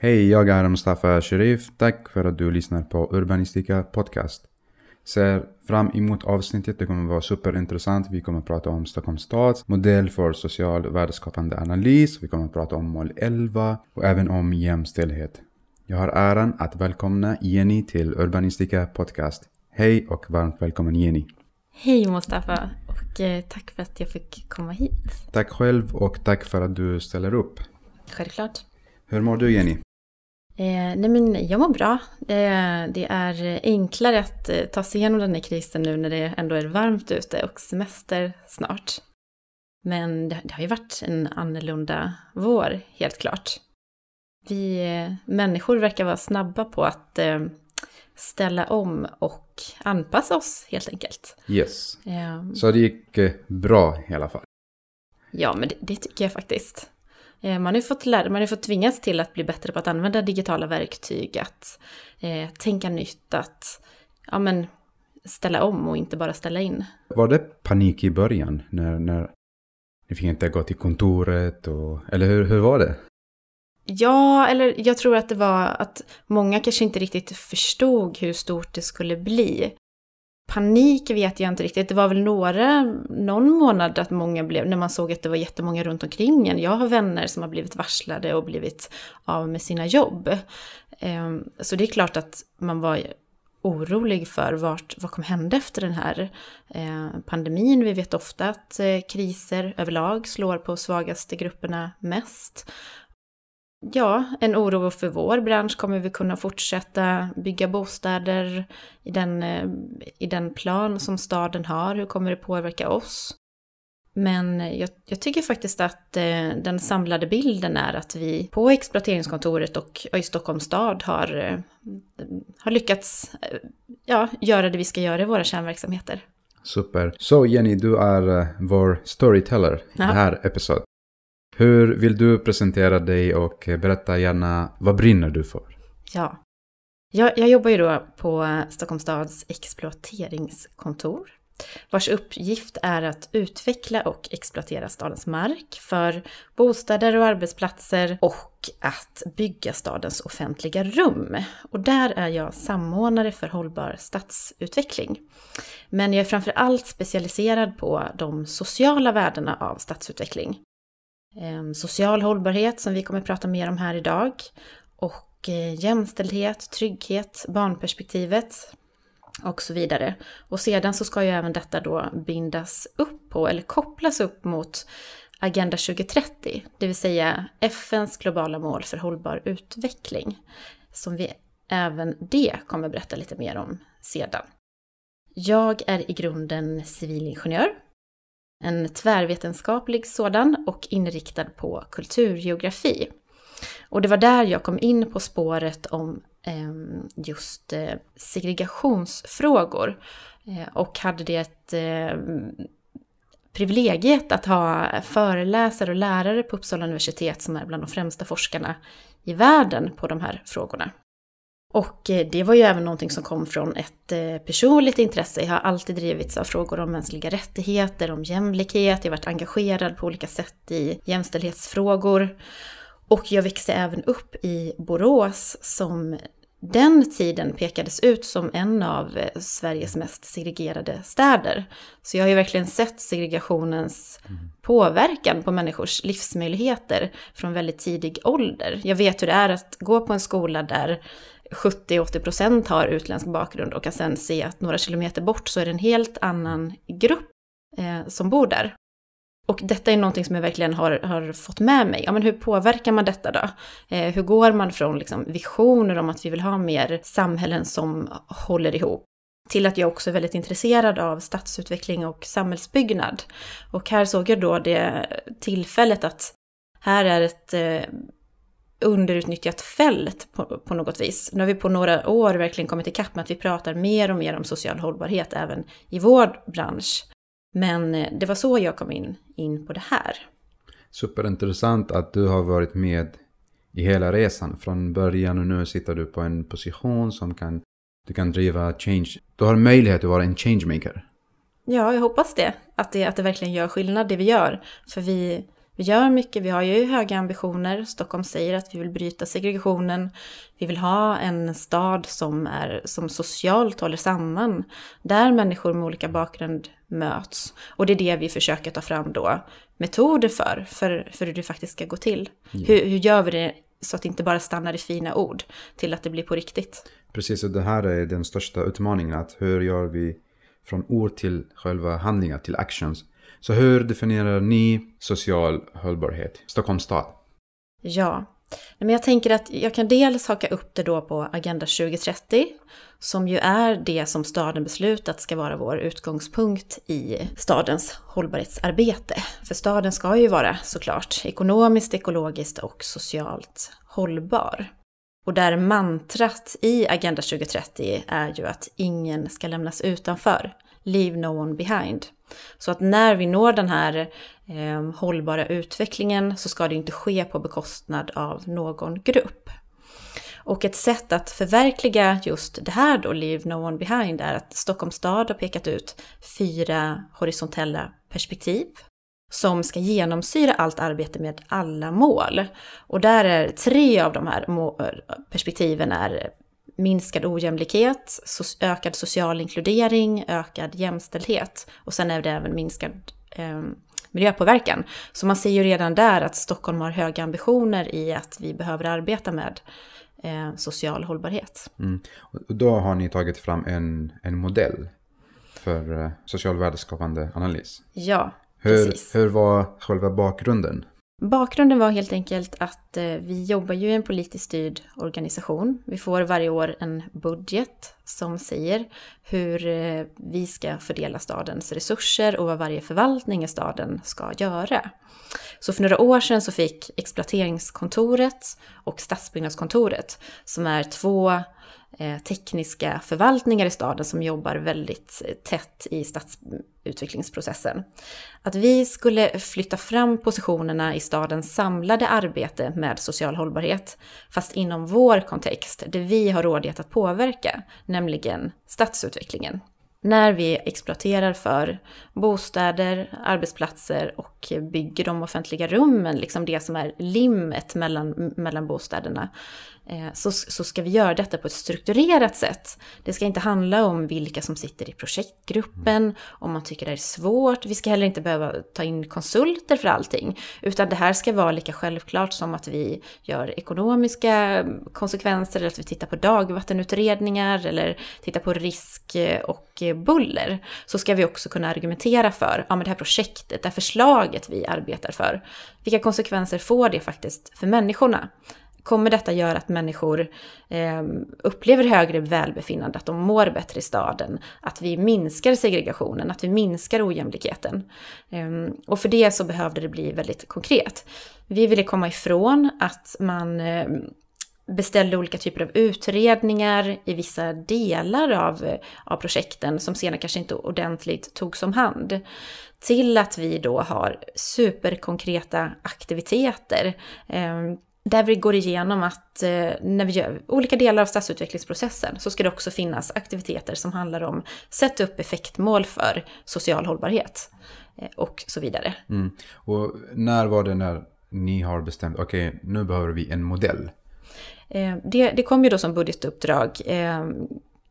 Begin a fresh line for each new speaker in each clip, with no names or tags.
Hej, jag är Mustafa Sherif. Tack för att du lyssnar på Urbanistika Podcast. Ser fram emot avsnittet, det kommer vara superintressant. Vi kommer prata om Stockholms stads modell för social värdeskapande analys. Vi kommer prata om mål 11 och även om jämställdhet. Jag har äran att välkomna Jenny till Urbanistika Podcast. Hej och varmt välkommen Jenny.
Hej Mustafa och eh, tack för att jag fick komma hit.
Tack själv och tack för att du ställer upp. Självklart. Hur mår du Jenny?
Eh, nej men jag mår bra. Eh, det är enklare att eh, ta sig igenom den här krisen nu när det ändå är varmt ute och semester snart. Men det, det har ju varit en annorlunda vår, helt klart. Vi eh, människor verkar vara snabba på att eh, ställa om och anpassa oss, helt enkelt. Yes. Så det
gick bra i alla fall.
Ja, men det, det tycker jag faktiskt. Eh, man har ju fått, lära, man har fått tvingats till att bli bättre på att använda digitala verktyg, att eh, tänka nytt, att ja, men, ställa om och inte bara ställa in.
Var det panik i början när, när ni fick inte gå till kontoret? Och, eller hur, hur var det?
Ja, eller jag tror att det var att många kanske inte riktigt förstod hur stort det skulle bli panik vet jag inte riktigt. Det var väl några, någon månad att många blev, när man såg att det var jättemånga runt omkring en. Jag har vänner som har blivit varslade och blivit av med sina jobb. Ehm, så det är klart att man var orolig för vart, vad kommer hända efter den här eh, pandemin. Vi vet ofta att eh, kriser överlag slår på svagaste grupperna mest. Ja, en oro för vår bransch. Kommer vi kunna fortsätta bygga bostäder i den, eh, i den plan som staden har? Hur kommer det påverka oss? Men jag, jag tycker faktiskt att eh, den samlade bilden är att vi på exploateringskontoret och i Stockholms stad har, eh, har lyckats ja, göra det vi ska göra i våra kärnverksamheter.
Super. Så Jenny, du är vår storyteller i det här episoden. Hur vill du presentera dig och eh, berätta gärna, vad brinner du för?
Ja, jag, jag jobbar ju då på eh, Stockholms stads exploateringskontor vars uppgift är att utveckla och exploatera stadens mark för bostäder och arbetsplatser och att bygga stadens offentliga rum. Och där är jag samordnare för hållbar stadsutveckling. Men jag är framför allt specialiserad på de sociala värdena av stadsutveckling. Ehm, social hållbarhet som vi kommer prata mer om här idag och eh, jämställdhet, trygghet, barnperspektivet och så vidare. Och sedan så ska ju även detta då bindas upp på eller kopplas upp mot Agenda 2030, det vill säga FNs globala mål för hållbar utveckling, som vi även det kommer berätta lite mer om sedan. Jag är i grunden civilingenjör en tvärvetenskaplig sådan och inriktad på kulturgeografi. Och det var där jag kom in på spåret om ehm, just eh, segregationsfrågor eh, och hade det ett ehm, privilegiet att ha föreläsare och lärare på Uppsala universitet som är bland de främsta forskarna i världen på de här frågorna. Och eh, det var ju även någonting som kom från ett eh, personligt intresse. Jag har alltid drivits av frågor om mänskliga rättigheter, om jämlikhet, jag har varit engagerad på olika sätt i jämställdhetsfrågor. Och jag växte även upp i Borås som den tiden pekades ut som en av eh, Sveriges mest segregerade städer. Så jag har ju verkligen sett segregationens mm. påverkan på människors livsmöjligheter från väldigt tidig ålder. Jag vet hur det är att gå på en skola där 70-80% har utländsk bakgrund och kan sen se att några kilometer bort så är det en helt annan grupp eh, som bor där. Och detta är någonting som jag verkligen har, har, fått med mig. Ja, men hur påverkar man detta då? Eh, hur går man från liksom, visioner om att vi vill ha mer samhällen som håller ihop till att jag också är väldigt intresserad av stadsutveckling och samhällsbyggnad. Och här såg jag då det tillfället att här är ett eh, underutnyttjat fält på, på, något vis. Nu har vi på några år verkligen kommit ikapp med att vi pratar mer och mer om social hållbarhet även i vår bransch. Men eh, det var så jag kom in, in på det här.
Superintressant att du har varit med i hela resan från början och nu sitter du på en position som kan, du kan driva change. Du har möjlighet att vara en changemaker.
Ja, jag hoppas det. Att det, att det verkligen gör skillnad det vi gör. För vi, vi gör mycket, vi har ju höga ambitioner. Stockholm säger att vi vill bryta segregationen. Vi vill ha en stad som, är, som socialt håller samman, där människor med olika bakgrund möts. Och det är det vi försöker ta fram då metoder för, för, för hur det faktiskt ska gå till. Ja. Hur, hur gör vi det så att det inte bara stannar i fina ord, till att det blir på riktigt?
Precis, och det här är den största utmaningen, att hur gör vi från ord till själva handlingar, till actions så hur definierar ni social hållbarhet, Stockholms stad?
Ja, men jag tänker att jag kan dels haka upp det då på Agenda 2030, som ju är det som staden beslutat ska vara vår utgångspunkt i stadens hållbarhetsarbete. För staden ska ju vara såklart ekonomiskt, ekologiskt och socialt hållbar. Och där mantrat i Agenda 2030 är ju att ingen ska lämnas utanför, leave no one behind. Så att när vi når den här eh, hållbara utvecklingen så ska det inte ske på bekostnad av någon grupp. Och ett sätt att förverkliga just det här då, Leave No One Behind, är att Stockholms stad har pekat ut fyra horisontella perspektiv som ska genomsyra allt arbete med alla mål. Och där är tre av de här perspektiven är minskad ojämlikhet, ökad social inkludering, ökad jämställdhet och sen är det även minskad eh, miljöpåverkan. Så man ser ju redan där att Stockholm har höga ambitioner i att vi behöver arbeta med eh, social hållbarhet.
Mm. Och då har ni tagit fram en, en modell för eh, social värdeskapande analys. Ja, hur, precis. Hur var själva bakgrunden
Bakgrunden var helt enkelt att eh, vi jobbar ju i en politiskt styrd organisation. Vi får varje år en budget som säger hur eh, vi ska fördela stadens resurser och vad varje förvaltning i staden ska göra. Så för några år sedan så fick exploateringskontoret och stadsbyggnadskontoret, som är två Eh, tekniska förvaltningar i staden som jobbar väldigt eh, tätt i stadsutvecklingsprocessen. Att vi skulle flytta fram positionerna i stadens samlade arbete med social hållbarhet, fast inom vår kontext, det vi har rådighet att påverka, nämligen stadsutvecklingen. När vi exploaterar för bostäder, arbetsplatser och bygger de offentliga rummen, liksom det som är limmet mellan, mellan bostäderna, Eh, så, så ska vi göra detta på ett strukturerat sätt. Det ska inte handla om vilka som sitter i projektgruppen, om man tycker det är svårt. Vi ska heller inte behöva ta in konsulter för allting, utan det här ska vara lika självklart som att vi gör ekonomiska konsekvenser, eller att vi tittar på dagvattenutredningar, eller tittar på risk eh, och buller. Så ska vi också kunna argumentera för, ja men det här projektet, det här förslaget vi arbetar för, vilka konsekvenser får det faktiskt för människorna? kommer detta göra att människor eh, upplever högre välbefinnande, att de mår bättre i staden, att vi minskar segregationen, att vi minskar ojämlikheten. Eh, och för det så behövde det bli väldigt konkret. Vi ville komma ifrån att man eh, beställde olika typer av utredningar i vissa delar av, av projekten som senare kanske inte ordentligt togs om hand. Till att vi då har superkonkreta aktiviteter ehm, där vi går igenom att eh, när vi gör olika delar av stadsutvecklingsprocessen så ska det också finnas aktiviteter som handlar om sätta upp effektmål för social hållbarhet eh, och så vidare.
Mm. Och när var det när ni har bestämt, okej okay, nu behöver vi en modell?
Eh, det, det kom ju då som budgetuppdrag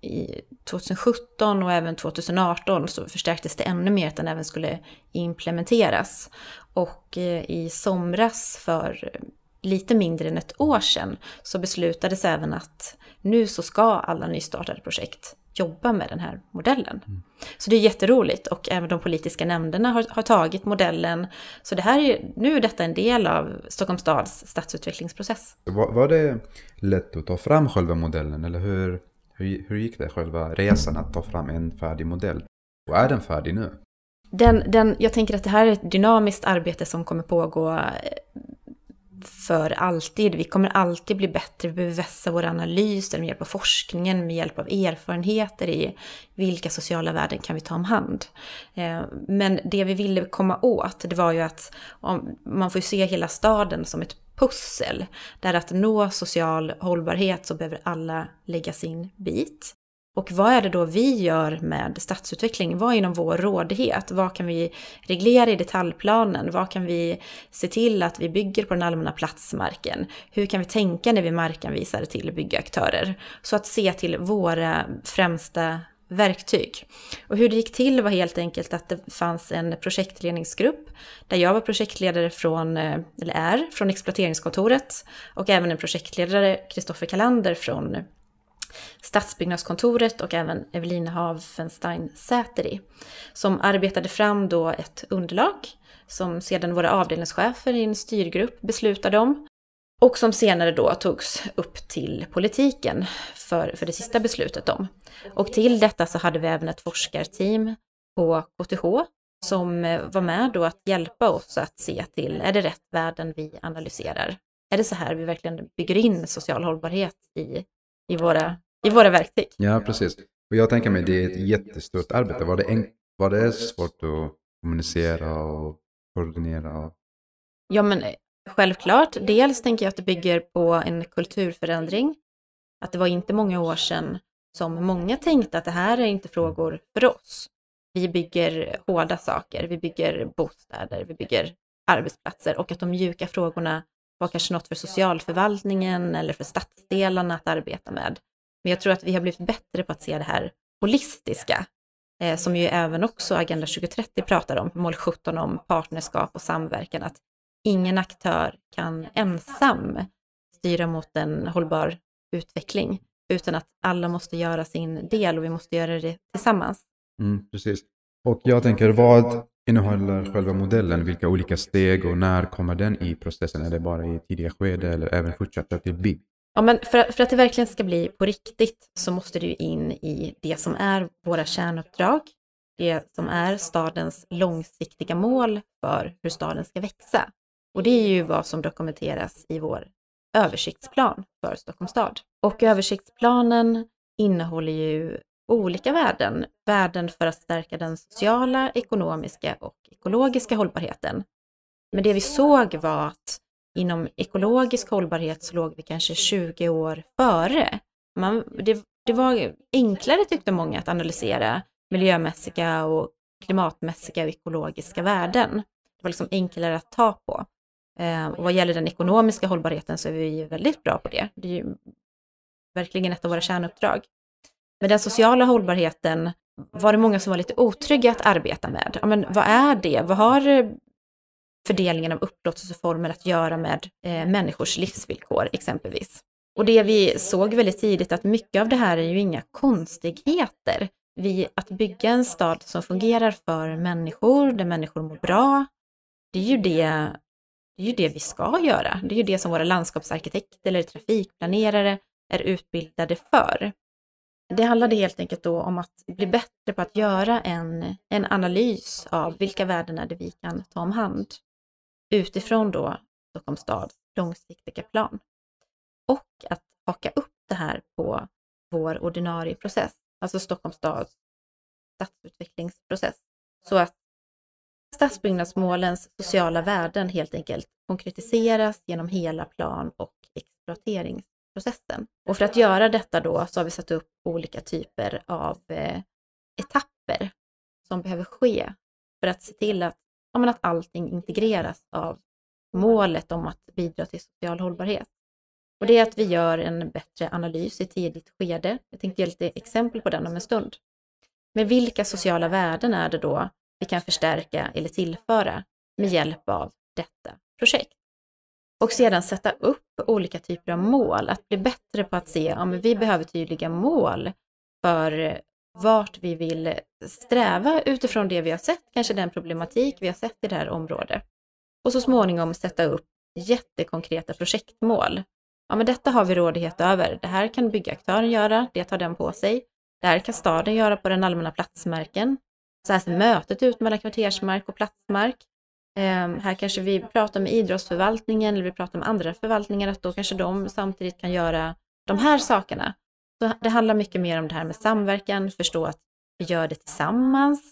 i 2017 och även 2018 så förstärktes det ännu mer att den även skulle implementeras. Och i somras för lite mindre än ett år sedan så beslutades även att nu så ska alla nystartade projekt jobba med den här modellen. Mm. Så det är jätteroligt och även de politiska nämnderna har, har tagit modellen. Så det här är, nu är detta en del av Stockholms stads stadsutvecklingsprocess.
Var, var det lätt att ta fram själva modellen eller hur, hur, hur gick det själva resan att ta fram en färdig modell? Och är den färdig nu?
Den, den, jag tänker att det här är ett dynamiskt arbete som kommer pågå eh, för alltid. Vi kommer alltid bli bättre, vi behöver vässa våra analyser med hjälp av forskningen, med hjälp av erfarenheter i vilka sociala värden kan vi ta om hand. Eh, men det vi ville komma åt, det var ju att man får ju se hela staden som ett pussel. Där att nå social hållbarhet så behöver alla lägga sin bit. Och vad är det då vi gör med stadsutveckling? Vad är inom vår rådighet? Vad kan vi reglera i detaljplanen? Vad kan vi se till att vi bygger på den allmänna platsmarken? Hur kan vi tänka när vi markanvisar till byggaktörer? Så att se till våra främsta verktyg. Och hur det gick till var helt enkelt att det fanns en projektledningsgrupp där jag var projektledare från, eh, eller är, från exploateringskontoret och även en projektledare, Kristoffer Kalander från Stadsbyggnadskontoret och även Evelina Havenstein Säteri som arbetade fram då ett underlag som sedan våra avdelningschefer i en styrgrupp beslutade om och som senare då togs upp till politiken för, för det sista beslutet om. Och till detta så hade vi även ett forskarteam på KTH som eh, var med då att hjälpa oss att se till, är det rätt värden vi analyserar? Är det så här vi verkligen bygger in social hållbarhet i i våra, i våra verktyg.
Ja, precis. Och jag tänker mig det är ett jättestort arbete. Var det, en, var det svårt att kommunicera och koordinera? Och...
Ja, men eh, självklart. Dels tänker jag att det bygger på en kulturförändring. Att det var inte många år sedan som många tänkte att det här är inte frågor för oss. Vi bygger hårda saker, vi bygger bostäder, vi bygger arbetsplatser och att de mjuka frågorna var kanske något för socialförvaltningen eller för stadsdelarna att arbeta med. Men jag tror att vi har blivit bättre på att se det här holistiska, eh, som ju även också Agenda 2030 pratar om, mål 17 om partnerskap och samverkan, att ingen aktör kan ensam styra mot en hållbar utveckling, utan att alla måste göra sin del och vi måste göra det tillsammans.
Mm, precis. Och jag tänker, vad innehåller själva modellen? Vilka olika steg och när kommer den i processen? Är det bara i tidiga skede eller även fortsatt till BIG?
Ja, men för att, för, att det verkligen ska bli på riktigt så måste du in i det som är våra kärnuppdrag, det som är stadens långsiktiga mål för hur staden ska växa. Och det är ju vad som dokumenteras i vår översiktsplan för Stockholms stad. Och översiktsplanen innehåller ju olika värden. Värden för att stärka den sociala, ekonomiska och ekologiska hållbarheten. Men det vi såg var att inom ekologisk hållbarhet så låg vi kanske 20 år före. Man, det, det var enklare tyckte många att analysera miljömässiga och klimatmässiga och ekologiska värden. Det var liksom enklare att ta på. Eh, och vad gäller den ekonomiska hållbarheten så är vi väldigt bra på det. Det är ju verkligen ett av våra kärnuppdrag. Med den sociala hållbarheten var det många som var lite otrygga att arbeta med. Ja, men vad är det? Vad har eh, fördelningen av upplåtelseformer att göra med eh, människors livsvillkor exempelvis? Och det vi såg väldigt tidigt att mycket av det här är ju inga konstigheter. Vi, att bygga en stad som fungerar för människor, där människor mår bra, det är ju det, det, är ju det vi ska göra. Det är ju det som våra landskapsarkitekter eller trafikplanerare är utbildade för. Det handlade helt enkelt då om att bli bättre på att göra en, en analys av vilka värden är det vi kan ta om hand utifrån då Stockholms stads långsiktiga plan. Och att haka upp det här på vår ordinarie process, alltså Stockholms stads stadsutvecklingsprocess. Så att stadsbyggnadsmålens sociala värden helt enkelt konkretiseras genom hela plan och exploateringsprocessen processen. Och för att göra detta då så har vi satt upp olika typer av eh, etapper som behöver ske för att se till att, ja, men att allting integreras av målet om att bidra till social hållbarhet. Och det är att vi gör en bättre analys i tidigt skede. Jag tänkte ge lite exempel på den om en stund. Men vilka sociala värden är det då vi kan förstärka eller tillföra med hjälp av detta projekt? Och sedan sätta upp olika typer av mål, att bli bättre på att se, ja vi behöver tydliga mål för vart vi vill sträva utifrån det vi har sett, kanske den problematik vi har sett i det här området. Och så småningom sätta upp jättekonkreta projektmål. Ja men detta har vi rådighet över, det här kan byggaktören göra, det tar den på sig. Det här kan staden göra på den allmänna platsmarken. Så här ser mötet ut mellan kvartersmark och platsmark. Ehm, här kanske vi pratar med idrottsförvaltningen eller vi pratar med andra förvaltningar, att då kanske de samtidigt kan göra de här sakerna. Så det handlar mycket mer om det här med samverkan, förstå att vi gör det tillsammans,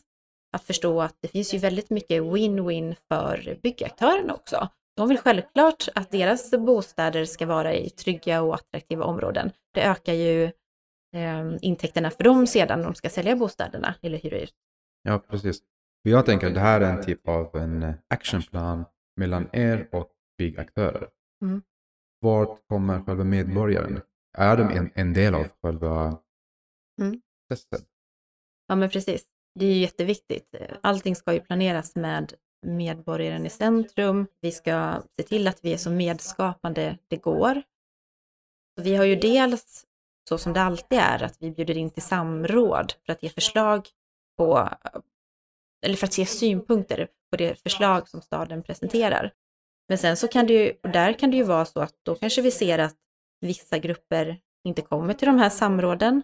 att förstå att det finns ju väldigt mycket win-win för byggaktörerna också. De vill självklart att deras bostäder ska vara i trygga och attraktiva områden. Det ökar ju eh, intäkterna för dem sedan de ska sälja bostäderna eller hyra ut.
Ja, precis. Jag tänker att det här är en typ av en actionplan mellan er och bygaktörer. Mm. Vart kommer själva medborgaren? Är de en, en del av själva mm. testet?
Ja, men precis. Det är ju jätteviktigt. Allting ska ju planeras med medborgaren i centrum. Vi ska se till att vi är så medskapande det går. Vi har ju dels, så som det alltid är, att vi bjuder in till samråd för att ge förslag på, eller för att se synpunkter på det förslag som staden presenterar. Men sen så kan det ju, och där kan det ju vara så att då kanske vi ser att vissa grupper inte kommer till de här samråden.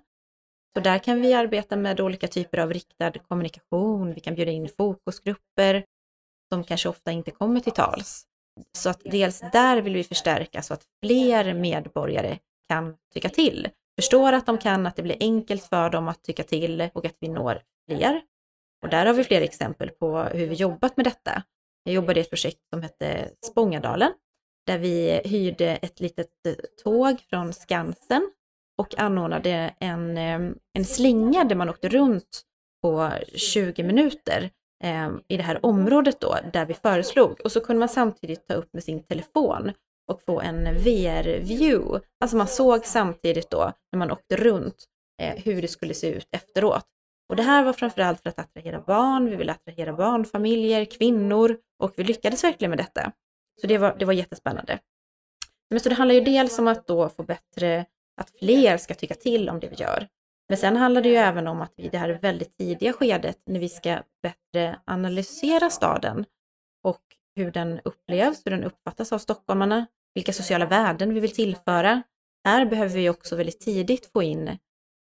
Så där kan vi arbeta med olika typer av riktad kommunikation, vi kan bjuda in fokusgrupper som kanske ofta inte kommer till tals. Så att dels där vill vi förstärka så att fler medborgare kan tycka till, förstår att de kan, att det blir enkelt för dem att tycka till och att vi når fler. Och där har vi flera exempel på hur vi jobbat med detta. Jag jobbade i ett projekt som hette Spångadalen, där vi hyrde ett litet eh, tåg från Skansen och anordnade en, ehm, en slinga där man åkte runt på 20 minuter ehm, i det här området då, där vi föreslog. Och så kunde man samtidigt ta upp med sin telefon och få en VR-view. Alltså man såg samtidigt då, när man åkte runt, eh, hur det skulle se ut efteråt. Och det här var framförallt för att attrahera barn, vi ville attrahera barnfamiljer, kvinnor och vi lyckades verkligen med detta. Så det var, det var jättespännande. Men så det handlar ju dels om att då få bättre, att fler ska tycka till om det vi gör. Men sen handlar det ju även om att vi i det här väldigt tidiga skedet när vi ska bättre analysera staden och hur den upplevs, hur den uppfattas av stockholmarna, vilka sociala värden vi vill tillföra. Här behöver vi också väldigt tidigt få in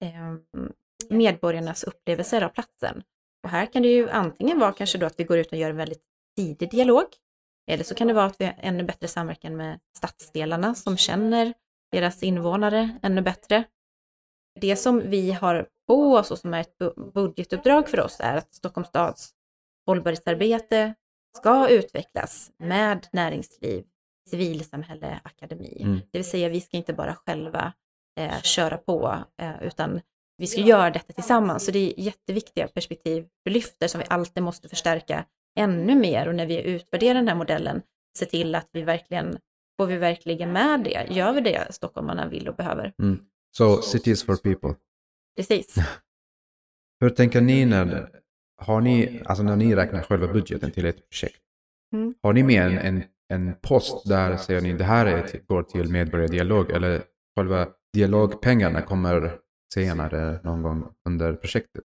ehm, medborgarnas upplevelser av platsen. Och här kan det ju antingen vara kanske då att vi går ut och gör en väldigt tidig dialog, eller så kan det vara att vi har ännu bättre samverkan med stadsdelarna som känner deras invånare ännu bättre. Det som vi har på oss och som är ett budgetuppdrag för oss är att Stockholms stads hållbarhetsarbete ska utvecklas med näringsliv, civilsamhälle, akademi. Mm. Det vill säga, vi ska inte bara själva eh, köra på, eh, utan vi ska göra detta tillsammans. Så det är jätteviktiga perspektiv du lyfter som vi alltid måste förstärka ännu mer och när vi utvärderar den här modellen se till att vi verkligen får vi verkligen med det? Gör vi det stockholmarna vill och behöver?
Mm. Så so, cities for people. Precis. Hur tänker ni när, har ni, alltså när ni räknar själva budgeten till ett projekt? Mm. Har ni med en, en, en post där säger ni det här är, går till medborgardialog eller själva dialogpengarna kommer senare någon gång under projektet?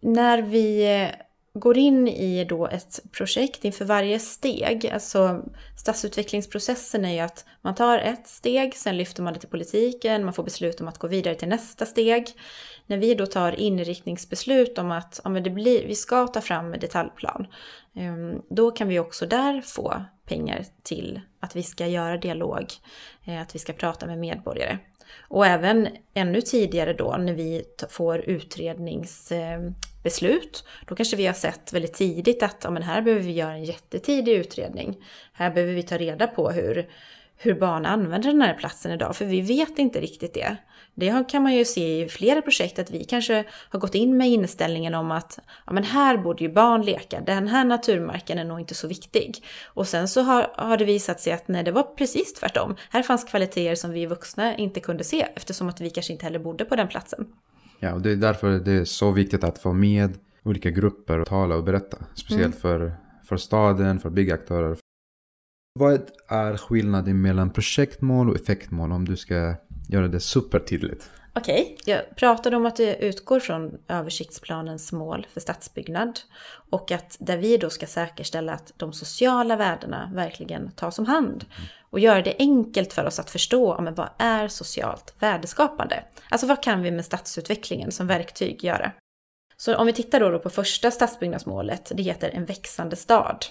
När vi eh, går in i då ett projekt inför varje steg, alltså stadsutvecklingsprocessen är ju att man tar ett steg, sen lyfter man det till politiken, man får beslut om att gå vidare till nästa steg. När vi då tar inriktningsbeslut om att ja, det blir, vi ska ta fram en detaljplan, ehm, då kan vi också där få pengar till att vi ska göra dialog, eh, att vi ska prata med medborgare. Och även ännu tidigare då när vi får utredningsbeslut, då kanske vi har sett väldigt tidigt att ja, men här behöver vi göra en jättetidig utredning. Här behöver vi ta reda på hur, hur barn använder den här platsen idag, för vi vet inte riktigt det. Det kan man ju se i flera projekt att vi kanske har gått in med inställningen om att ja, men här borde ju barn leka, den här naturmarken är nog inte så viktig. Och sen så har, har det visat sig att nej, det var precis tvärtom. Här fanns kvaliteter som vi vuxna inte kunde se eftersom att vi kanske inte heller bodde på den platsen.
Ja, och det är därför det är så viktigt att få med olika grupper och tala och berätta. Speciellt mm. för, för staden, för byggaktörer. Vad är skillnaden mellan projektmål och effektmål om du ska göra det supertydligt.
Okej, okay. jag pratade om att det utgår från översiktsplanens mål för stadsbyggnad och att där vi då ska säkerställa att de sociala värdena verkligen tas om hand och göra det enkelt för oss att förstå men vad är socialt värdeskapande? Alltså vad kan vi med stadsutvecklingen som verktyg göra? Så om vi tittar då, då på första stadsbyggnadsmålet, det heter en växande stad.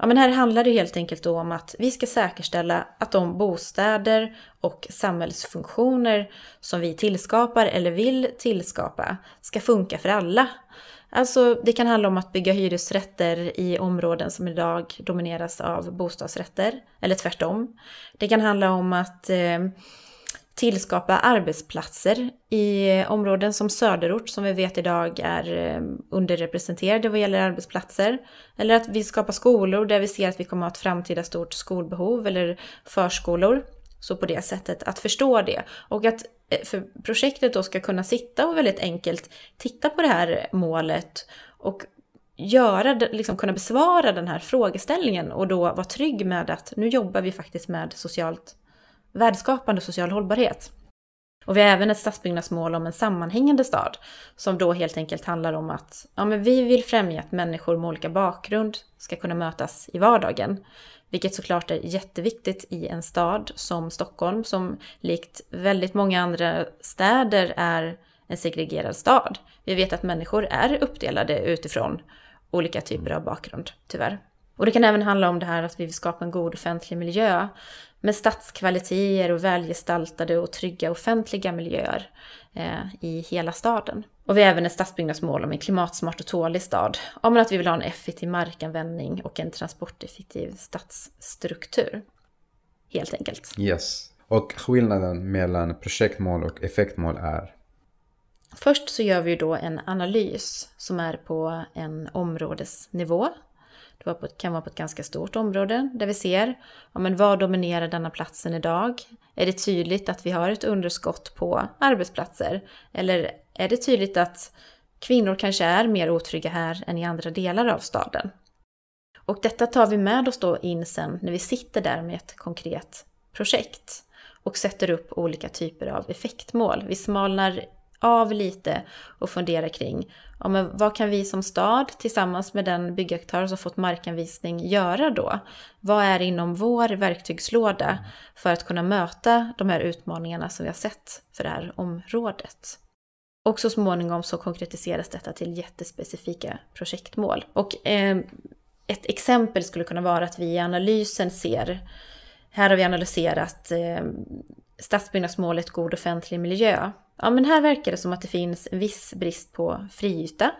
Ja, men här handlar det helt enkelt om att vi ska säkerställa att de bostäder och samhällsfunktioner som vi tillskapar eller vill tillskapa ska funka för alla. Alltså, det kan handla om att bygga hyresrätter i områden som idag domineras av bostadsrätter, eller tvärtom. Det kan handla om att eh, tillskapa arbetsplatser i områden som söderort som vi vet idag är eh, underrepresenterade vad gäller arbetsplatser. Eller att vi skapar skolor där vi ser att vi kommer att ha ett framtida stort skolbehov eller förskolor. Så på det sättet att förstå det och att eh, för projektet då ska kunna sitta och väldigt enkelt titta på det här målet och göra, liksom kunna besvara den här frågeställningen och då vara trygg med att nu jobbar vi faktiskt med socialt värdeskapande och social hållbarhet. Och vi har även ett stadsbyggnadsmål om en sammanhängande stad som då helt enkelt handlar om att ja, men vi vill främja att människor med olika bakgrund ska kunna mötas i vardagen. Vilket såklart är jätteviktigt i en stad som Stockholm som likt väldigt många andra städer är en segregerad stad. Vi vet att människor är uppdelade utifrån olika typer av bakgrund, tyvärr. Och det kan även handla om det här att vi vill skapa en god offentlig miljö med stadskvaliteter och välgestaltade och trygga offentliga miljöer eh, i hela staden. Och vi har även ett stadsbyggnadsmål om en klimatsmart och tålig stad, om att vi vill ha en effektiv markanvändning och en transporteffektiv stadsstruktur. Helt enkelt.
Yes. Och skillnaden mellan projektmål och effektmål är?
Först så gör vi då en analys som är på en områdesnivå det kan vara på ett ganska stort område där vi ser ja, men vad dominerar denna platsen idag? Är det tydligt att vi har ett underskott på arbetsplatser? Eller är det tydligt att kvinnor kanske är mer otrygga här än i andra delar av staden? Och detta tar vi med oss då in sen när vi sitter där med ett konkret projekt och sätter upp olika typer av effektmål. Vi smalnar av lite och fundera kring ja, men vad kan vi som stad tillsammans med den byggaktör som fått markanvisning göra då? Vad är inom vår verktygslåda för att kunna möta de här utmaningarna som vi har sett för det här området? Och så småningom så konkretiseras detta till jättespecifika projektmål. Och eh, ett exempel skulle kunna vara att vi i analysen ser, här har vi analyserat eh, stadsbyggnadsmålet God offentlig miljö Ja, men här verkar det som att det finns en viss brist på friyta.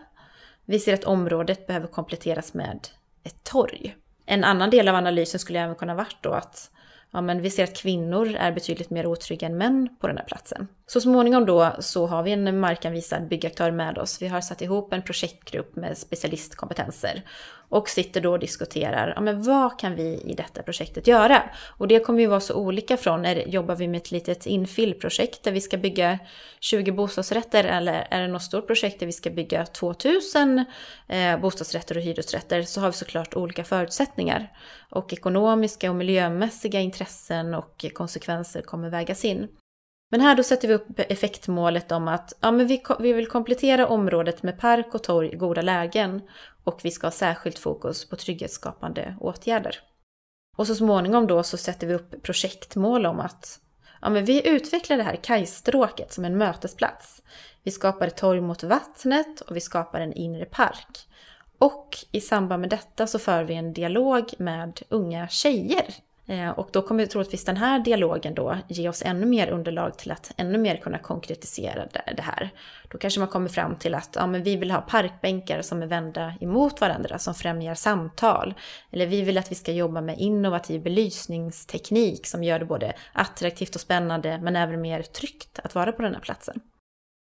Vi ser att området behöver kompletteras med ett torg. En annan del av analysen skulle även kunna varit då att ja, men vi ser att kvinnor är betydligt mer otrygga än män på den här platsen. Så småningom då så har vi en markanvisad byggaktör med oss. Vi har satt ihop en projektgrupp med specialistkompetenser och sitter då och diskuterar, ja men vad kan vi i detta projektet göra? Och det kommer ju vara så olika från, är, jobbar vi med ett litet infillprojekt där vi ska bygga 20 bostadsrätter eller är det något stort projekt där vi ska bygga 2000 eh, bostadsrätter och hyresrätter så har vi såklart olika förutsättningar. Och ekonomiska och miljömässiga intressen och konsekvenser kommer vägas in. Men här då sätter vi upp effektmålet om att ja, men vi, vi vill komplettera området med park och torg i goda lägen och vi ska ha särskilt fokus på trygghetsskapande åtgärder. Och så småningom då så sätter vi upp projektmål om att ja, men vi utvecklar det här kajstråket som en mötesplats. Vi skapar ett torg mot vattnet och vi skapar en inre park. Och i samband med detta så för vi en dialog med unga tjejer Eh, och då kommer troligtvis den här dialogen då ge oss ännu mer underlag till att ännu mer kunna konkretisera det här. Då kanske man kommer fram till att ja, men vi vill ha parkbänkar som är vända emot varandra, som främjar samtal. Eller vi vill att vi ska jobba med innovativ belysningsteknik som gör det både attraktivt och spännande men även mer tryggt att vara på den här platsen.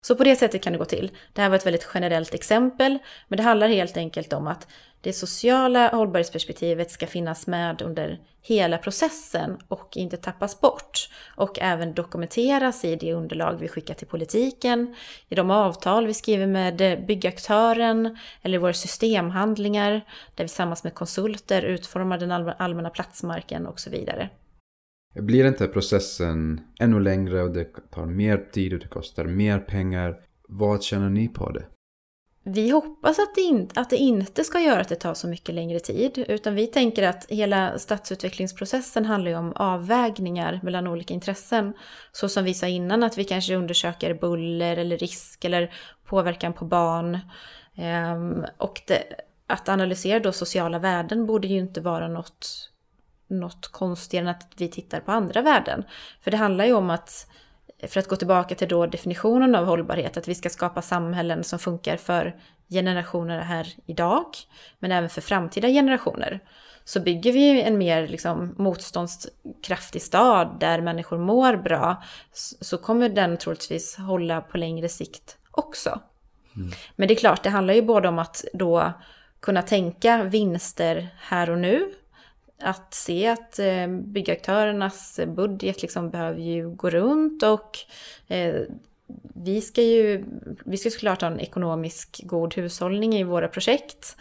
Så på det sättet kan det gå till. Det här var ett väldigt generellt exempel, men det handlar helt enkelt om att det sociala hållbarhetsperspektivet ska finnas med under hela processen och inte tappas bort. Och även dokumenteras i det underlag vi skickar till politiken, i de avtal vi skriver med byggaktören eller våra systemhandlingar där vi tillsammans med konsulter utformar den allmänna platsmarken och så vidare.
Blir inte processen ännu längre och det tar mer tid och det kostar mer pengar? Vad känner ni på det?
Vi hoppas att det, in, att det inte ska göra att det tar så mycket längre tid. Utan vi tänker att hela stadsutvecklingsprocessen handlar ju om avvägningar mellan olika intressen. Så som vi sa innan, att vi kanske undersöker buller eller risk eller påverkan på barn. Ehm, och det, att analysera då sociala värden borde ju inte vara något något konstigare än att vi tittar på andra värden. För det handlar ju om att, för att gå tillbaka till då definitionen av hållbarhet, att vi ska skapa samhällen som funkar för generationer här idag, men även för framtida generationer. Så bygger vi en mer liksom, motståndskraftig stad där människor mår bra, så kommer den troligtvis hålla på längre sikt också. Mm. Men det är klart, det handlar ju både om att då kunna tänka vinster här och nu, att se att eh, byggaktörernas eh, budget liksom behöver ju gå runt och eh, vi ska ju vi ska såklart ha en ekonomisk god hushållning i våra projekt.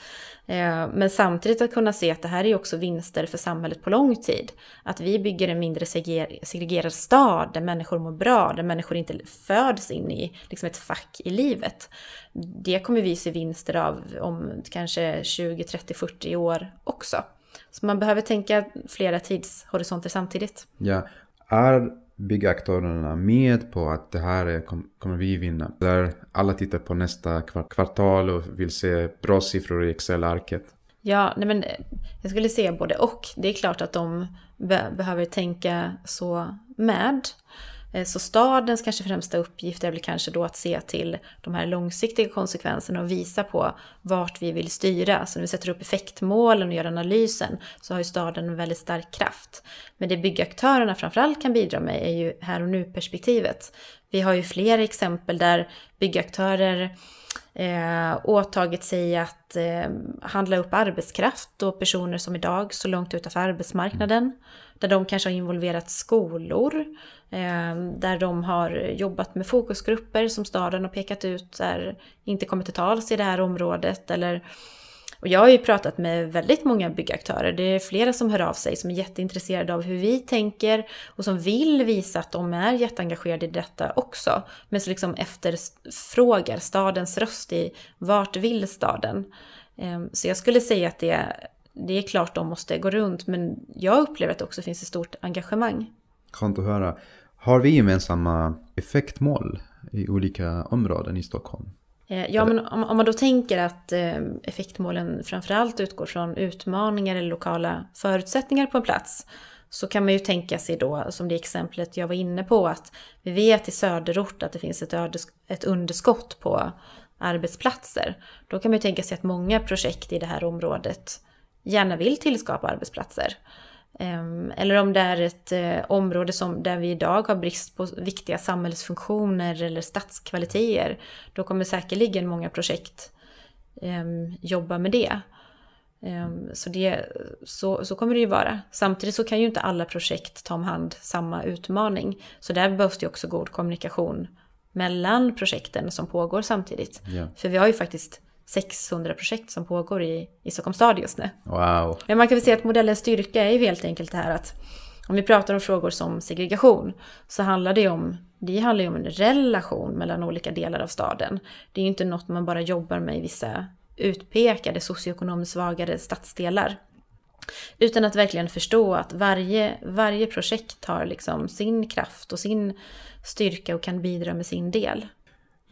Men samtidigt att kunna se att det här är också vinster för samhället på lång tid. Att vi bygger en mindre segregerad stad där människor mår bra, där människor inte föds in i liksom ett fack i livet. Det kommer vi se vinster av om kanske 20, 30, 40 år också. Så man behöver tänka flera tidshorisonter samtidigt.
Ja. Är byggaktörerna med på att det här kom, kommer vi vinna? Där alla tittar på nästa kvartal och vill se bra siffror i Excel-arket.
Ja, nej men jag skulle säga både och. Det är klart att de be behöver tänka så med. Eh, så stadens kanske främsta uppgift är väl kanske då att se till de här långsiktiga konsekvenserna och visa på vart vi vill styra. Så när vi sätter upp effektmålen och gör analysen så har ju staden en väldigt stark kraft. Men det byggaktörerna framförallt kan bidra med är ju här och nu-perspektivet. Vi har ju flera exempel där byggaktörer eh, åtagit sig att eh, handla upp arbetskraft och personer som idag står långt utanför arbetsmarknaden där de kanske har involverat skolor, ehm, där de har jobbat med fokusgrupper som staden har pekat ut där inte kommit till tals i det här området. Eller, och jag har ju pratat med väldigt många byggaktörer. Det är flera som hör av sig som är jätteintresserade av hur vi tänker och som vill visa att de är jätteengagerade i detta också. Men som liksom efterfrågar stadens röst i vart vill staden? Ehm, så jag skulle säga att det det är klart de måste gå runt men jag upplever att det också finns ett stort engagemang.
Skönt att höra. Har vi gemensamma effektmål i olika områden i Stockholm?
Eh, ja, men om, om man då tänker att eh, effektmålen framförallt utgår från utmaningar eller lokala förutsättningar på en plats så kan man ju tänka sig då, som det exemplet jag var inne på, att vi vet i söderort att det finns ett, ödes, ett underskott på arbetsplatser. Då kan man ju tänka sig att många projekt i det här området gärna vill tillskapa arbetsplatser. Ehm, eller om det är ett eh, område som, där vi idag har brist på viktiga samhällsfunktioner eller stadskvaliteter, då kommer säkerligen många projekt ehm, jobba med det. Ehm, så, det så, så kommer det ju vara. Samtidigt så kan ju inte alla projekt ta om hand samma utmaning. Så där behövs det också god kommunikation mellan projekten som pågår samtidigt. Ja. För vi har ju faktiskt 600 projekt som pågår i, i Stockholms stad just nu. Wow. Men man kan väl säga att modellens styrka är ju helt enkelt det här att om vi pratar om frågor som segregation så handlar det om det handlar ju om en relation mellan olika delar av staden. Det är ju inte något man bara jobbar med i vissa utpekade socioekonomiskt svagare stadsdelar. Utan att verkligen förstå att varje, varje projekt har liksom sin kraft och sin styrka och kan bidra med sin del.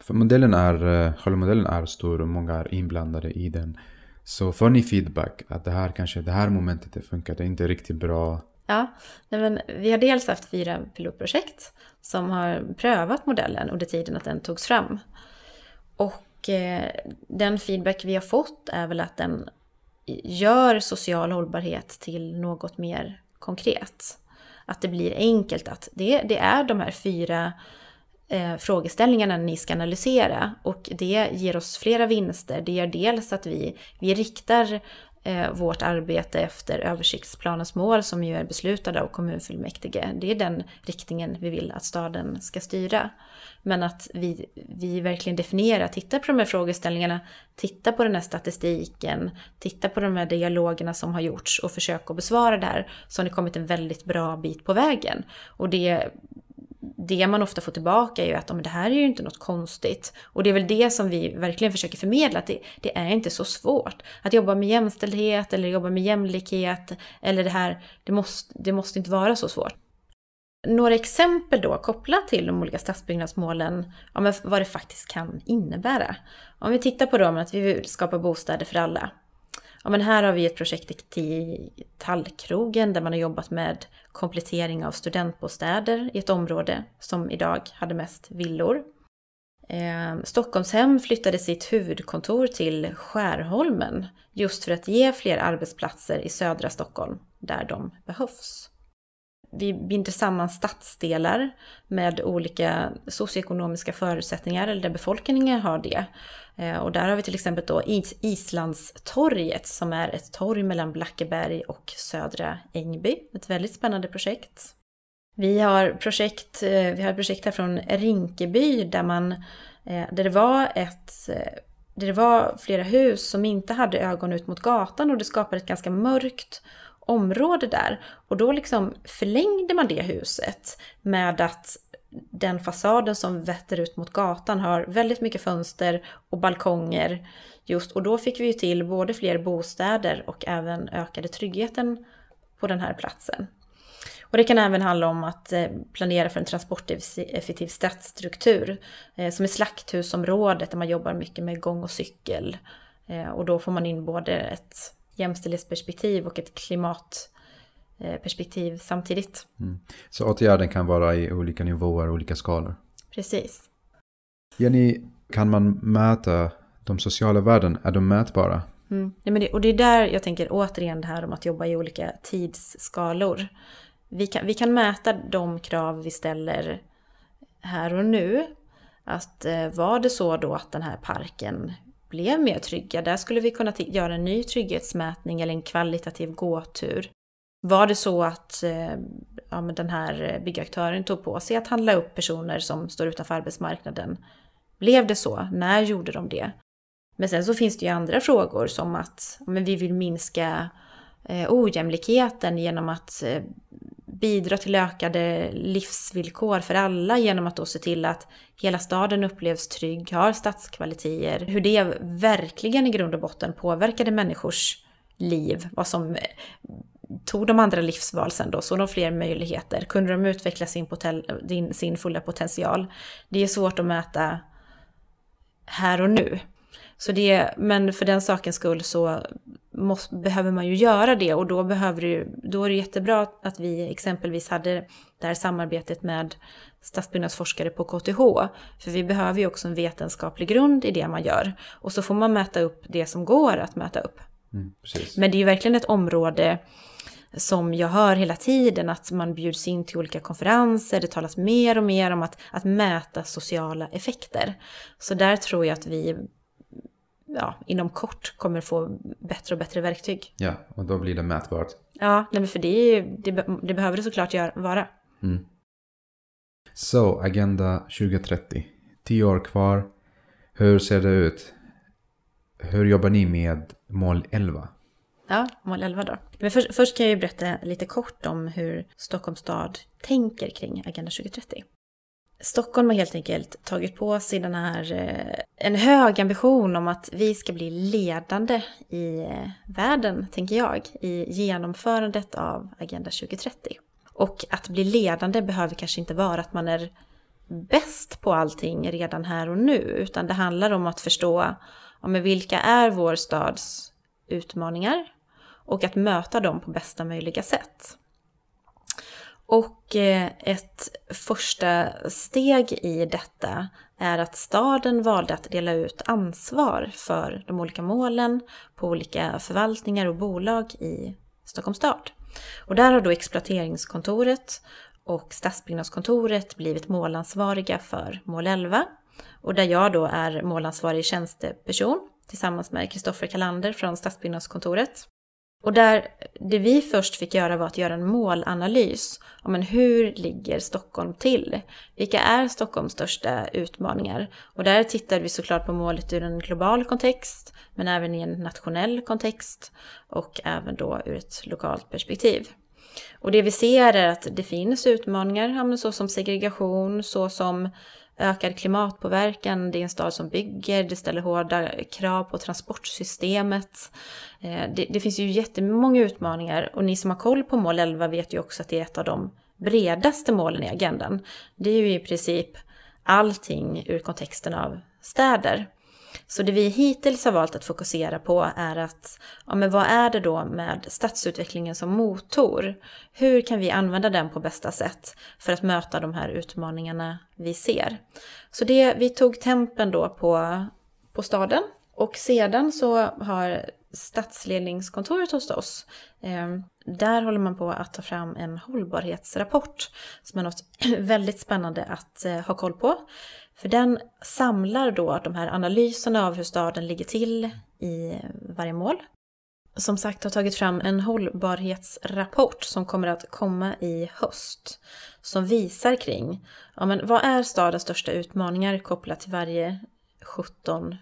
För modellen är, eh, själva modellen är stor och många är inblandade i den. Så får ni feedback att det här kanske, det här momentet det funkar, det är inte riktigt bra.
Ja, men vi har dels haft fyra pilotprojekt som har prövat modellen under tiden att den togs fram. Och eh, den feedback vi har fått är väl att den gör social hållbarhet till något mer konkret. Att det blir enkelt att det, det är de här fyra eh, frågeställningarna ni ska analysera. Och det ger oss flera vinster. Det gör dels att vi, vi riktar eh, vårt arbete efter översiktsplanens mål som ju är beslutade av kommunfullmäktige. Det är den riktningen vi vill att staden ska styra. Men att vi, vi verkligen definierar, titta på de här frågeställningarna, titta på den här statistiken, titta på de här dialogerna som har gjorts och försöka att besvara det här. Så har ni kommit en väldigt bra bit på vägen. Och det det man ofta får tillbaka är ju att det här är ju inte något konstigt. Och det är väl det som vi verkligen försöker förmedla, att det, det, är inte så svårt. Att jobba med jämställdhet eller jobba med jämlikhet eller det här, det måste, det måste inte vara så svårt. Några exempel då kopplat till de olika stadsbyggnadsmålen, ja, vad det faktiskt kan innebära. Om vi tittar på dem, att vi vill skapa bostäder för alla ja, men här har vi ett projekt i Tallkrogen där man har jobbat med komplettering av studentbostäder i ett område som idag hade mest villor. Ehm, Stockholmshem flyttade sitt huvudkontor till Skärholmen just för att ge fler arbetsplatser i södra Stockholm där de behövs vi binder samman stadsdelar med olika socioekonomiska förutsättningar eller där befolkningen har det. Eh, och där har vi till exempel då Islandstorget som är ett torg mellan Blackeberg och Södra Ängby. Ett väldigt spännande projekt. Vi har projekt, eh, vi har ett projekt här från Rinkeby där, man, eh, där det var ett där det var flera hus som inte hade ögon ut mot gatan och det skapade ett ganska mörkt område där. Och då liksom förlängde man det huset med att den fasaden som vetter ut mot gatan har väldigt mycket fönster och balkonger. just Och då fick vi ju till både fler bostäder och även ökade tryggheten på den här platsen. Och det kan även handla om att eh, planera för en transporteffektiv stadsstruktur. Eh, som i slakthusområdet där man jobbar mycket med gång och cykel. Eh, och då får man in både ett jämställdhetsperspektiv och ett klimatperspektiv samtidigt.
Mm. Så åtgärden kan vara i olika nivåer, och olika skalor? Precis. Jenny, kan man mäta de sociala värdena? Är de mätbara?
Mm. Nej, men det, och det är där jag tänker återigen det här om att jobba i olika tidsskalor. Vi kan, vi kan mäta de krav vi ställer här och nu. Att eh, var det så då att den här parken blev mer trygga. Där skulle vi kunna göra en ny trygghetsmätning eller en kvalitativ gåtur. Var det så att eh, ja, den här byggaktören tog på sig att handla upp personer som står utanför arbetsmarknaden? Blev det så? När gjorde de det? Men sen så finns det ju andra frågor som att men vi vill minska eh, ojämlikheten genom att eh, bidra till ökade livsvillkor för alla genom att då se till att hela staden upplevs trygg, har stadskvaliteter. Hur det verkligen i grund och botten påverkade människors liv, vad som eh, tog de andra livsval sen då, såg de fler möjligheter, kunde de utveckla sin, poten, sin fulla potential. Det är svårt att mäta här och nu. Så det, men för den sakens skull så måste, behöver man ju göra det och då, behöver du, då är det jättebra att vi exempelvis hade det här samarbetet med stadsbyggnadsforskare på KTH. För vi behöver ju också en vetenskaplig grund i det man gör. Och så får man mäta upp det som går att mäta upp. Mm, men det är ju verkligen ett område som jag hör hela tiden, att man bjuds in till olika konferenser, det talas mer och mer om att, att mäta sociala effekter. Så där tror jag att vi ja, inom kort kommer få bättre och bättre verktyg.
Ja, och då blir det mätbart.
Ja, nej, för det, det, det behöver det såklart gör, vara.
Mm. Så, Agenda 2030. Tio år kvar. Hur ser det ut? Hur jobbar ni med mål 11?
Ja, mål 11 då. Men först, först kan jag ju berätta lite kort om hur Stockholms stad tänker kring Agenda 2030. Stockholm har helt enkelt tagit på sig den här, eh, en hög ambition om att vi ska bli ledande i eh, världen, tänker jag, i genomförandet av Agenda 2030. Och att bli ledande behöver kanske inte vara att man är bäst på allting redan här och nu, utan det handlar om att förstå ja, men vilka är vår stads utmaningar och att möta dem på bästa möjliga sätt. Och eh, ett första steg i detta är att staden valde att dela ut ansvar för de olika målen på olika förvaltningar och bolag i Stockholms stad. Och där har då exploateringskontoret och stadsbyggnadskontoret blivit målansvariga för mål 11 och där jag då är målansvarig tjänsteperson tillsammans med Kristoffer Kalander från stadsbyggnadskontoret. Och där, det vi först fick göra var att göra en målanalys. Om hur ligger Stockholm till? Vilka är Stockholms största utmaningar? Och där tittade vi såklart på målet ur en global kontext, men även i en nationell kontext och även då ur ett lokalt perspektiv. Och det vi ser är att det finns utmaningar, så som segregation, så som ökad klimatpåverkan, det är en stad som bygger, det ställer hårda krav på transportsystemet. Eh, det, det finns ju jättemånga utmaningar och ni som har koll på mål 11 vet ju också att det är ett av de bredaste målen i agendan. Det är ju i princip allting ur kontexten av städer. Så det vi hittills har valt att fokusera på är att, ja men vad är det då med stadsutvecklingen som motor? Hur kan vi använda den på bästa sätt för att möta de här utmaningarna vi ser? Så det, vi tog tempen då på, på staden och sedan så har stadsledningskontoret hos oss. Eh, där håller man på att ta fram en hållbarhetsrapport som är något väldigt spännande att eh, ha koll på. För den samlar då de här analyserna av hur staden ligger till i varje mål. Som sagt har tagit fram en hållbarhetsrapport som kommer att komma i höst. Som visar kring, ja men vad är stadens största utmaningar kopplat till varje 17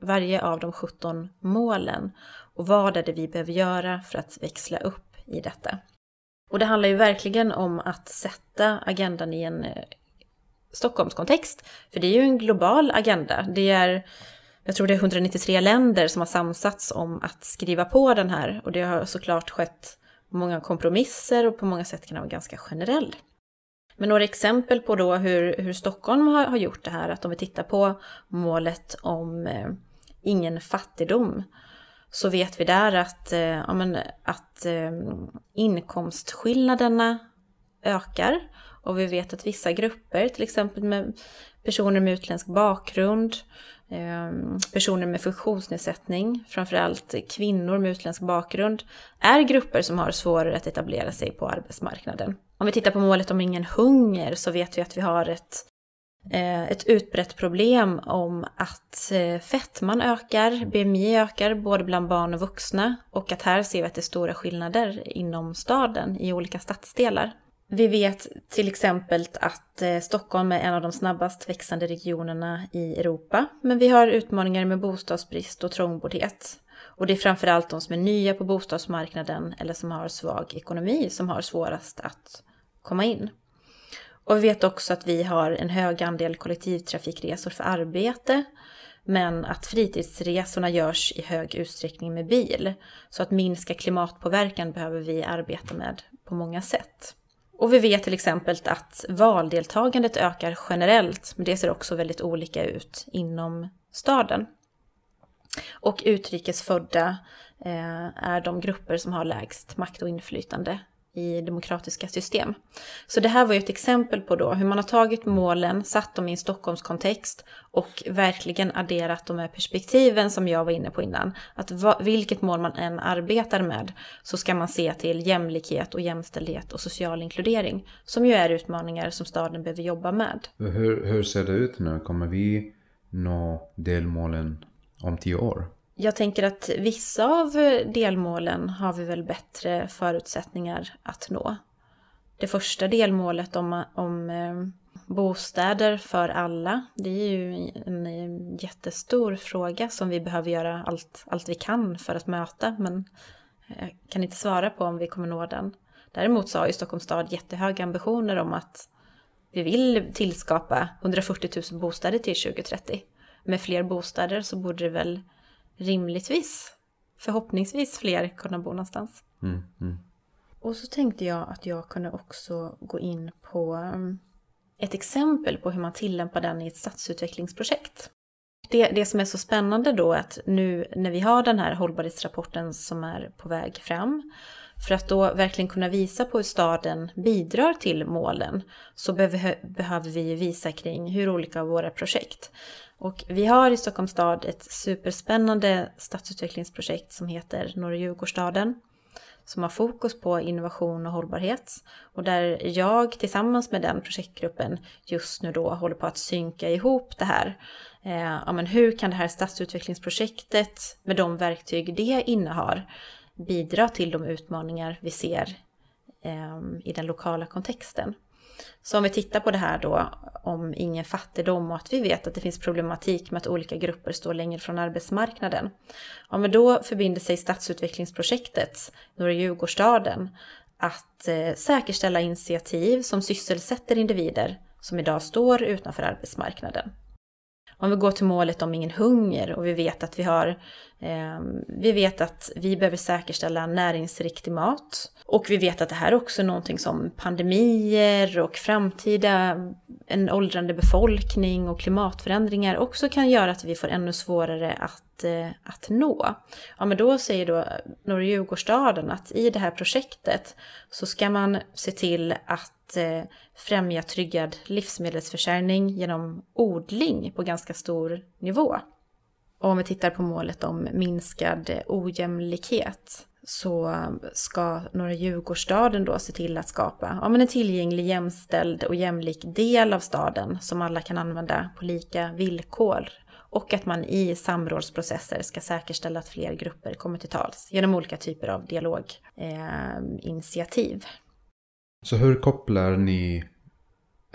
varje av de 17 målen och vad är det vi behöver göra för att växla upp i detta. Och det handlar ju verkligen om att sätta agendan i en Stockholmskontext. För det är ju en global agenda. Det är, jag tror det är 193 länder som har samsats om att skriva på den här. Och det har såklart skett många kompromisser och på många sätt kan den vara ganska generell. Men några exempel på då hur, hur Stockholm har, har, gjort det här, att om vi tittar på målet om eh, ingen fattigdom, så vet vi där att, eh, ja, men, att eh, inkomstskillnaderna ökar och vi vet att vissa grupper, till exempel med personer med utländsk bakgrund, ehm, personer med funktionsnedsättning, framförallt kvinnor med utländsk bakgrund, är grupper som har svårare att etablera sig på arbetsmarknaden. Om vi tittar på målet om ingen hunger så vet vi att vi har ett, eh, ett utbrett problem om att eh, fetman ökar, BMI ökar både bland barn och vuxna och att här ser vi att det är stora skillnader inom staden i olika stadsdelar. Vi vet till exempel att eh, Stockholm är en av de snabbast växande regionerna i Europa, men vi har utmaningar med bostadsbrist och trångboddhet. Och det är framförallt de som är nya på bostadsmarknaden eller som har svag ekonomi som har svårast att komma in. Och vi vet också att vi har en hög andel kollektivtrafikresor för arbete, men att fritidsresorna görs i hög utsträckning med bil. Så att minska klimatpåverkan behöver vi arbeta med på många sätt. Och vi vet till exempel att valdeltagandet ökar generellt, men det ser också väldigt olika ut inom staden. Och utrikesfödda eh, är de grupper som har lägst makt och inflytande i demokratiska system. Så det här var ju ett exempel på då hur man har tagit målen, satt dem i en Stockholmskontext och verkligen adderat de här perspektiven som jag var inne på innan. Att vilket mål man än arbetar med så ska man se till jämlikhet och jämställdhet och social inkludering som ju är utmaningar som staden behöver jobba med.
Hur, hur ser det ut nu? Kommer vi nå delmålen om tio år?
Jag tänker att vissa av delmålen har vi väl bättre förutsättningar att nå. Det första delmålet om, om eh, bostäder för alla, det är ju en jättestor fråga som vi behöver göra allt, allt vi kan för att möta, men jag kan inte svara på om vi kommer nå den. Däremot så har ju Stockholms stad jättehöga ambitioner om att vi vill tillskapa 140 000 bostäder till 2030. Med fler bostäder så borde det väl rimligtvis, förhoppningsvis fler kunna bo någonstans. Mm, mm. Och så tänkte jag att jag kunde också gå in på mm, ett exempel på hur man tillämpar den i ett stadsutvecklingsprojekt. Det, det som är så spännande då är att nu när vi har den här hållbarhetsrapporten som är på väg fram, för att då verkligen kunna visa på hur staden bidrar till målen så behöver vi visa kring hur olika våra projekt och vi har i Stockholms stad ett superspännande stadsutvecklingsprojekt som heter Norra Djurgårdsstaden som har fokus på innovation och hållbarhet och där jag tillsammans med den projektgruppen just nu då håller på att synka ihop det här. Eh, ja, men hur kan det här stadsutvecklingsprojektet med de verktyg det innehar bidra till de utmaningar vi ser eh, i den lokala kontexten? Så om vi tittar på det här då om ingen fattigdom och att vi vet att det finns problematik med att olika grupper står längre från arbetsmarknaden. Ja, men då förbinder sig stadsutvecklingsprojektet Norra Djurgårdsstaden att eh, säkerställa initiativ som sysselsätter individer som idag står utanför arbetsmarknaden om vi går till målet om ingen hunger och vi vet att vi har, eh, vi vet att vi behöver säkerställa näringsriktig mat. Och vi vet att det här är också någonting som pandemier och framtida, en åldrande befolkning och klimatförändringar också kan göra att vi får ännu svårare att, eh, att nå. Ja men då säger då Norra Djurgårdsstaden att i det här projektet så ska man se till att eh, främja tryggad livsmedelsförsörjning genom odling på ganska stor nivå. Och om vi tittar på målet om minskad ojämlikhet så ska Norra Djurgårdsstaden då se till att skapa ja, men en tillgänglig, jämställd och jämlik del av staden som alla kan använda på lika villkor. Och att man i samrådsprocesser ska säkerställa att fler grupper kommer till tals genom olika typer av dialoginitiativ. Eh,
så hur kopplar ni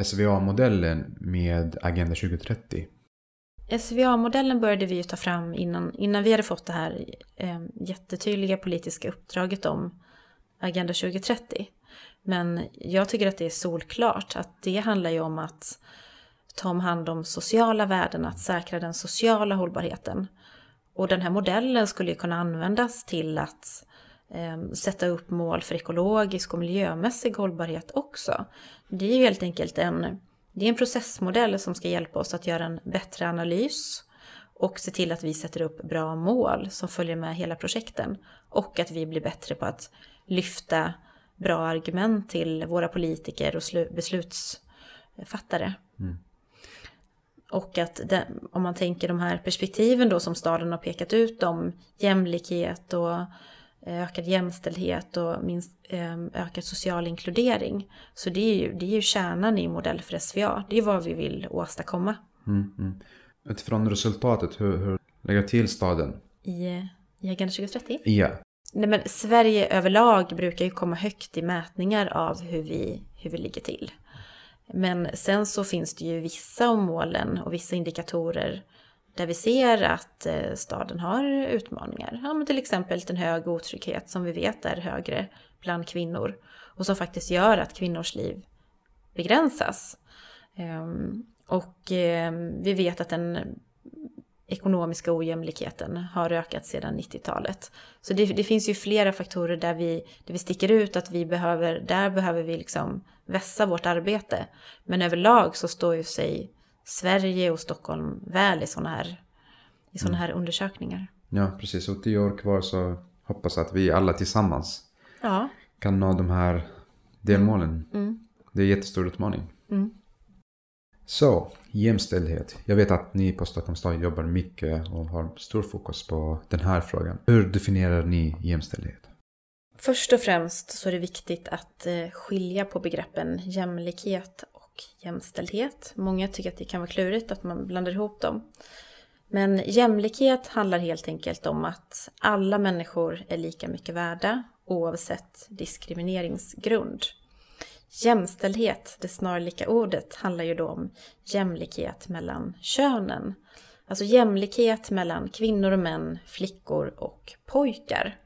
SVA-modellen med Agenda 2030?
SVA-modellen började vi ju ta fram innan, innan vi hade fått det här eh, jättetydliga politiska uppdraget om Agenda 2030. Men jag tycker att det är solklart att det handlar ju om att ta om hand om sociala värden, att säkra den sociala hållbarheten. Och den här modellen skulle ju kunna användas till att Ehm, sätta upp mål för ekologisk och miljömässig hållbarhet också. Det är ju helt enkelt en, det är en processmodell som ska hjälpa oss att göra en bättre analys och se till att vi sätter upp bra mål som följer med hela projekten. Och att vi blir bättre på att lyfta bra argument till våra politiker och beslutsfattare. Mm. Och att det, om man tänker de här perspektiven då som staden har pekat ut om jämlikhet och Eh, ökad jämställdhet och minst, ehm, ökad social inkludering. Så det är, ju, det är ju kärnan i modell för SVA. Det är vad vi vill åstadkomma.
Mm, mm. Utifrån resultatet, hur, hur lägger till staden?
I, I Agenda 2030? Ja. Nej, men Sverige överlag brukar ju komma högt i mätningar av hur vi, hur vi ligger till. Men sen så finns det ju vissa av målen och vissa indikatorer där vi ser att eh, staden har utmaningar. Ja, men till exempel en hög otrygghet som vi vet är högre bland kvinnor och som faktiskt gör att kvinnors liv begränsas. Ehm, och ehm, vi vet att den ekonomiska ojämlikheten har ökat sedan 90-talet. Så det, det, finns ju flera faktorer där vi, där vi sticker ut, att vi behöver, där behöver vi liksom vässa vårt arbete. Men överlag så står ju sig Sverige och Stockholm väl i sådana här, i såna mm. här undersökningar.
Ja, precis. Och tio år kvar så hoppas jag att vi alla tillsammans ja. kan nå de här delmålen. Mm. Det är en jättestor utmaning. Mm. Så, jämställdhet. Jag vet att ni på Stockholms stad jobbar mycket och har stor fokus på den här frågan. Hur definierar ni jämställdhet?
Först och främst så är det viktigt att eh, skilja på begreppen jämlikhet och jämställdhet. Många tycker att det kan vara klurigt att man blandar ihop dem. Men jämlikhet handlar helt enkelt om att alla människor är lika mycket värda oavsett diskrimineringsgrund. Jämställdhet, det snarlika ordet, handlar ju då om jämlikhet mellan könen. Alltså jämlikhet mellan kvinnor och män, flickor och pojkar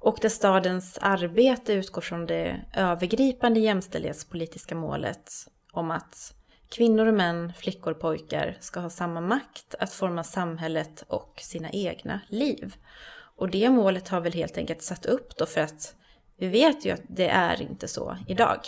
och där stadens arbete utgår från det övergripande jämställdhetspolitiska målet om att kvinnor och män, flickor och pojkar ska ha samma makt att forma samhället och sina egna liv. Och det målet har väl helt enkelt satt upp då för att vi vet ju att det är inte så idag.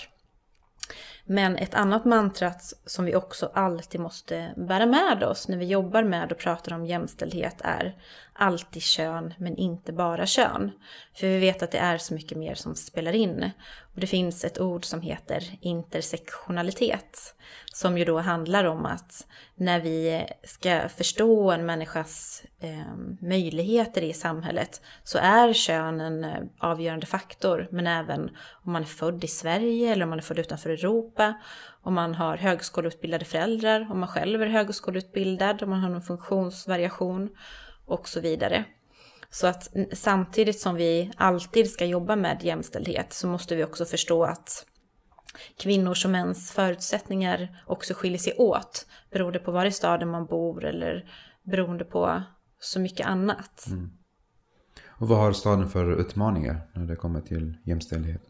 Men ett annat mantra som vi också alltid måste bära med oss när vi jobbar med och pratar om jämställdhet är alltid kön men inte bara kön. För vi vet att det är så mycket mer som spelar in. Och det finns ett ord som heter intersektionalitet, som ju då handlar om att när vi ska förstå en människas eh, möjligheter i samhället så är kön en eh, avgörande faktor, men även om man är född i Sverige eller om man är född utanför Europa, om man har högskoleutbildade föräldrar, om man själv är högskoleutbildad, om man har någon funktionsvariation och så vidare. Så att samtidigt som vi alltid ska jobba med jämställdhet så måste vi också förstå att kvinnors och mäns förutsättningar också skiljer sig åt beroende på var i staden man bor eller beroende på så mycket annat.
Mm. Och vad har staden för utmaningar när det kommer till jämställdhet?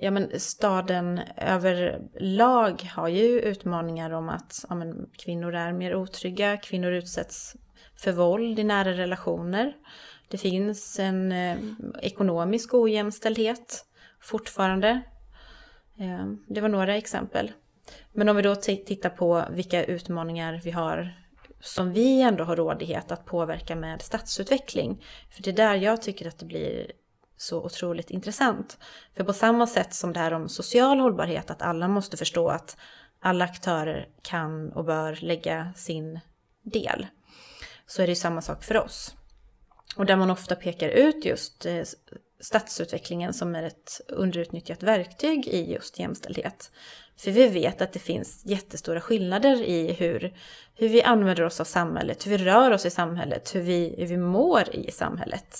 Ja, men staden överlag har ju utmaningar om att ja, men, kvinnor är mer otrygga, kvinnor utsätts för våld i nära relationer. Det finns en eh, ekonomisk ojämställdhet fortfarande. Eh, det var några exempel. Men om vi då tittar på vilka utmaningar vi har som vi ändå har rådighet att påverka med stadsutveckling. För det är där jag tycker att det blir så otroligt intressant. För på samma sätt som det här om social hållbarhet, att alla måste förstå att alla aktörer kan och bör lägga sin del, så är det ju samma sak för oss. Och där man ofta pekar ut just eh, stadsutvecklingen som är ett underutnyttjat verktyg i just jämställdhet. För vi vet att det finns jättestora skillnader i hur, hur vi använder oss av samhället, hur vi rör oss i samhället, hur vi, hur vi mår i samhället.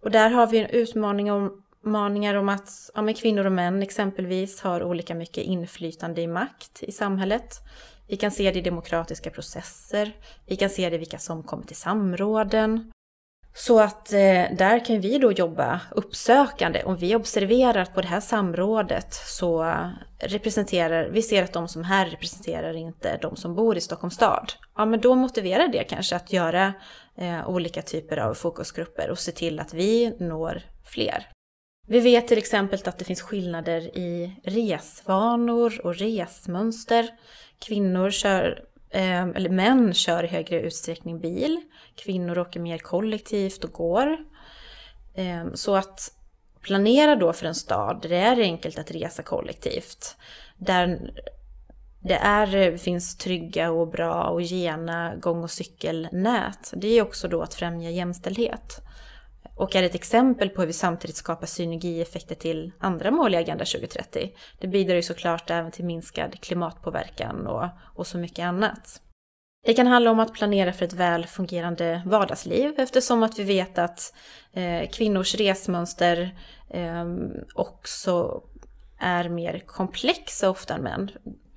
Och där har vi en utmaning om, maningar om att ja, kvinnor och män exempelvis har olika mycket inflytande i makt i samhället. Vi kan se det i demokratiska processer, vi kan se det i vilka som kommer till samråden, så att eh, där kan vi då jobba uppsökande. Om vi observerar att på det här samrådet så representerar, vi ser att de som här representerar inte de som bor i Stockholms stad. Ja men då motiverar det kanske att göra eh, olika typer av fokusgrupper och se till att vi når fler. Vi vet till exempel att det finns skillnader i resvanor och resmönster. Kvinnor kör Ehm, eller män kör i högre utsträckning bil. Kvinnor åker mer kollektivt och går. Ehm, så att planera då för en stad där det är enkelt att resa kollektivt. Där det är, finns trygga och bra och gena gång och cykelnät. Det är också då att främja jämställdhet och är ett exempel på hur vi samtidigt skapar synergieffekter till andra mål i Agenda 2030. Det bidrar ju såklart även till minskad klimatpåverkan och, och så mycket annat. Det kan handla om att planera för ett väl fungerande vardagsliv eftersom att vi vet att eh, kvinnors resmönster eh, också är mer komplexa ofta än män.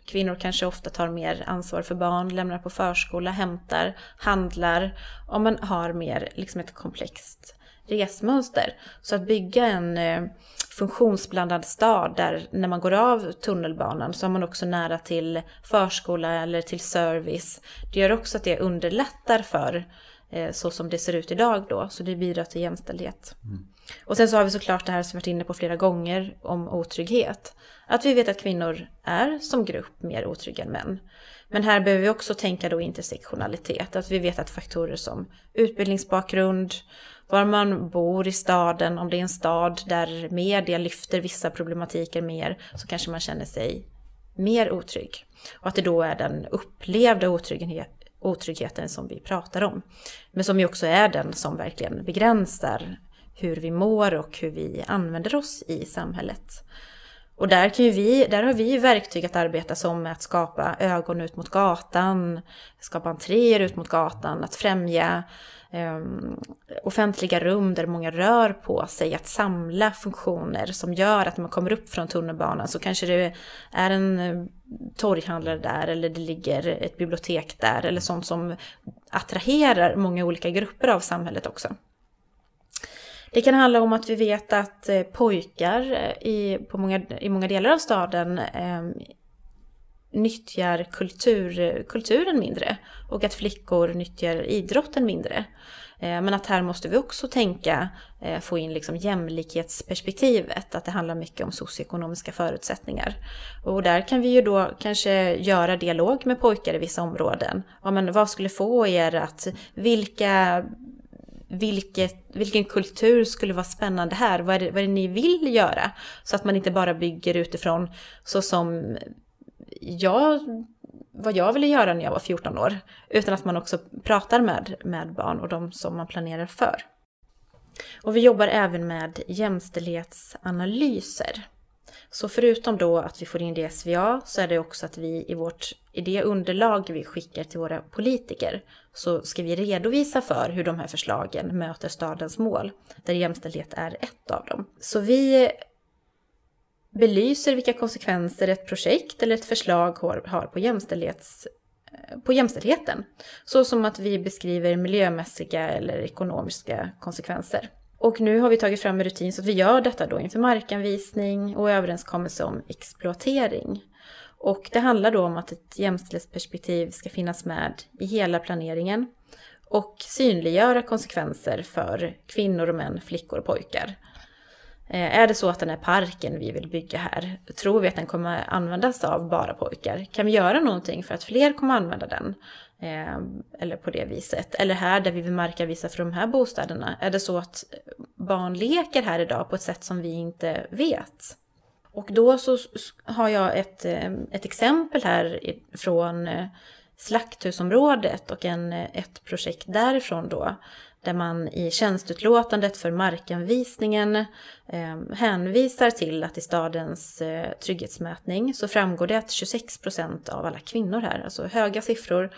Kvinnor kanske ofta tar mer ansvar för barn, lämnar på förskola, hämtar, handlar. Om man har mer liksom ett komplext resmönster. Så att bygga en eh, funktionsblandad stad där när man går av tunnelbanan så har man också nära till förskola eller till service. Det gör också att det underlättar för eh, så som det ser ut idag då, så det bidrar till jämställdhet. Mm. Och sen så har vi såklart det här som vi varit inne på flera gånger om otrygghet. Att vi vet att kvinnor är som grupp mer otrygga än män. Men här behöver vi också tänka då intersektionalitet, att vi vet att faktorer som utbildningsbakgrund, var man bor i staden, om det är en stad där media lyfter vissa problematiker mer, så kanske man känner sig mer otrygg. Och att det då är den upplevda otrygghet, otryggheten som vi pratar om. Men som ju också är den som verkligen begränsar hur vi mår och hur vi använder oss i samhället. Och där, kan vi, där har vi verktyg att arbeta som att skapa ögon ut mot gatan, skapa entréer ut mot gatan, att främja Ehm, offentliga rum där många rör på sig, att samla funktioner som gör att när man kommer upp från tunnelbanan så kanske det är en eh, torghandlare där eller det ligger ett bibliotek där eller sånt som attraherar många olika grupper av samhället också. Det kan handla om att vi vet att eh, pojkar eh, i, på många, i många delar av staden eh, nyttjar kultur, kulturen mindre och att flickor nyttjar idrotten mindre. Eh, men att här måste vi också tänka, eh, få in liksom jämlikhetsperspektivet, att det handlar mycket om socioekonomiska förutsättningar. Och där kan vi ju då kanske göra dialog med pojkar i vissa områden. Ja, men vad skulle få er att, vilka vilket, vilken kultur skulle vara spännande här? Vad är, det, vad är det ni vill göra? Så att man inte bara bygger utifrån så som jag, vad jag ville göra när jag var 14 år. Utan att man också pratar med, med barn och de som man planerar för. Och vi jobbar även med jämställdhetsanalyser. Så förutom då att vi får in det i SVA så är det också att vi i, vårt, i det underlag vi skickar till våra politiker så ska vi redovisa för hur de här förslagen möter stadens mål, där jämställdhet är ett av dem. Så vi belyser vilka konsekvenser ett projekt eller ett förslag har på, jämställdhets, eh, på jämställdheten. Så som att vi beskriver miljömässiga eller ekonomiska konsekvenser. Och nu har vi tagit fram en rutin så att vi gör detta då inför markanvisning och överenskommelse om exploatering. Och det handlar då om att ett jämställdhetsperspektiv ska finnas med i hela planeringen och synliggöra konsekvenser för kvinnor och män, flickor och pojkar. Eh, är det så att den här parken vi vill bygga här, tror vi att den kommer användas av bara pojkar? Kan vi göra någonting för att fler kommer använda den? Eh, eller på det viset. Eller här där vi vill marka vissa för de här bostäderna, är det så att barn leker här idag på ett sätt som vi inte vet? Och då så har jag ett, eh, ett exempel här från Slakthusområdet och en, ett projekt därifrån då där man i tjänstutlåtandet för markanvisningen eh, hänvisar till att i stadens eh, trygghetsmätning så framgår det att 26 procent av alla kvinnor här, alltså höga siffror,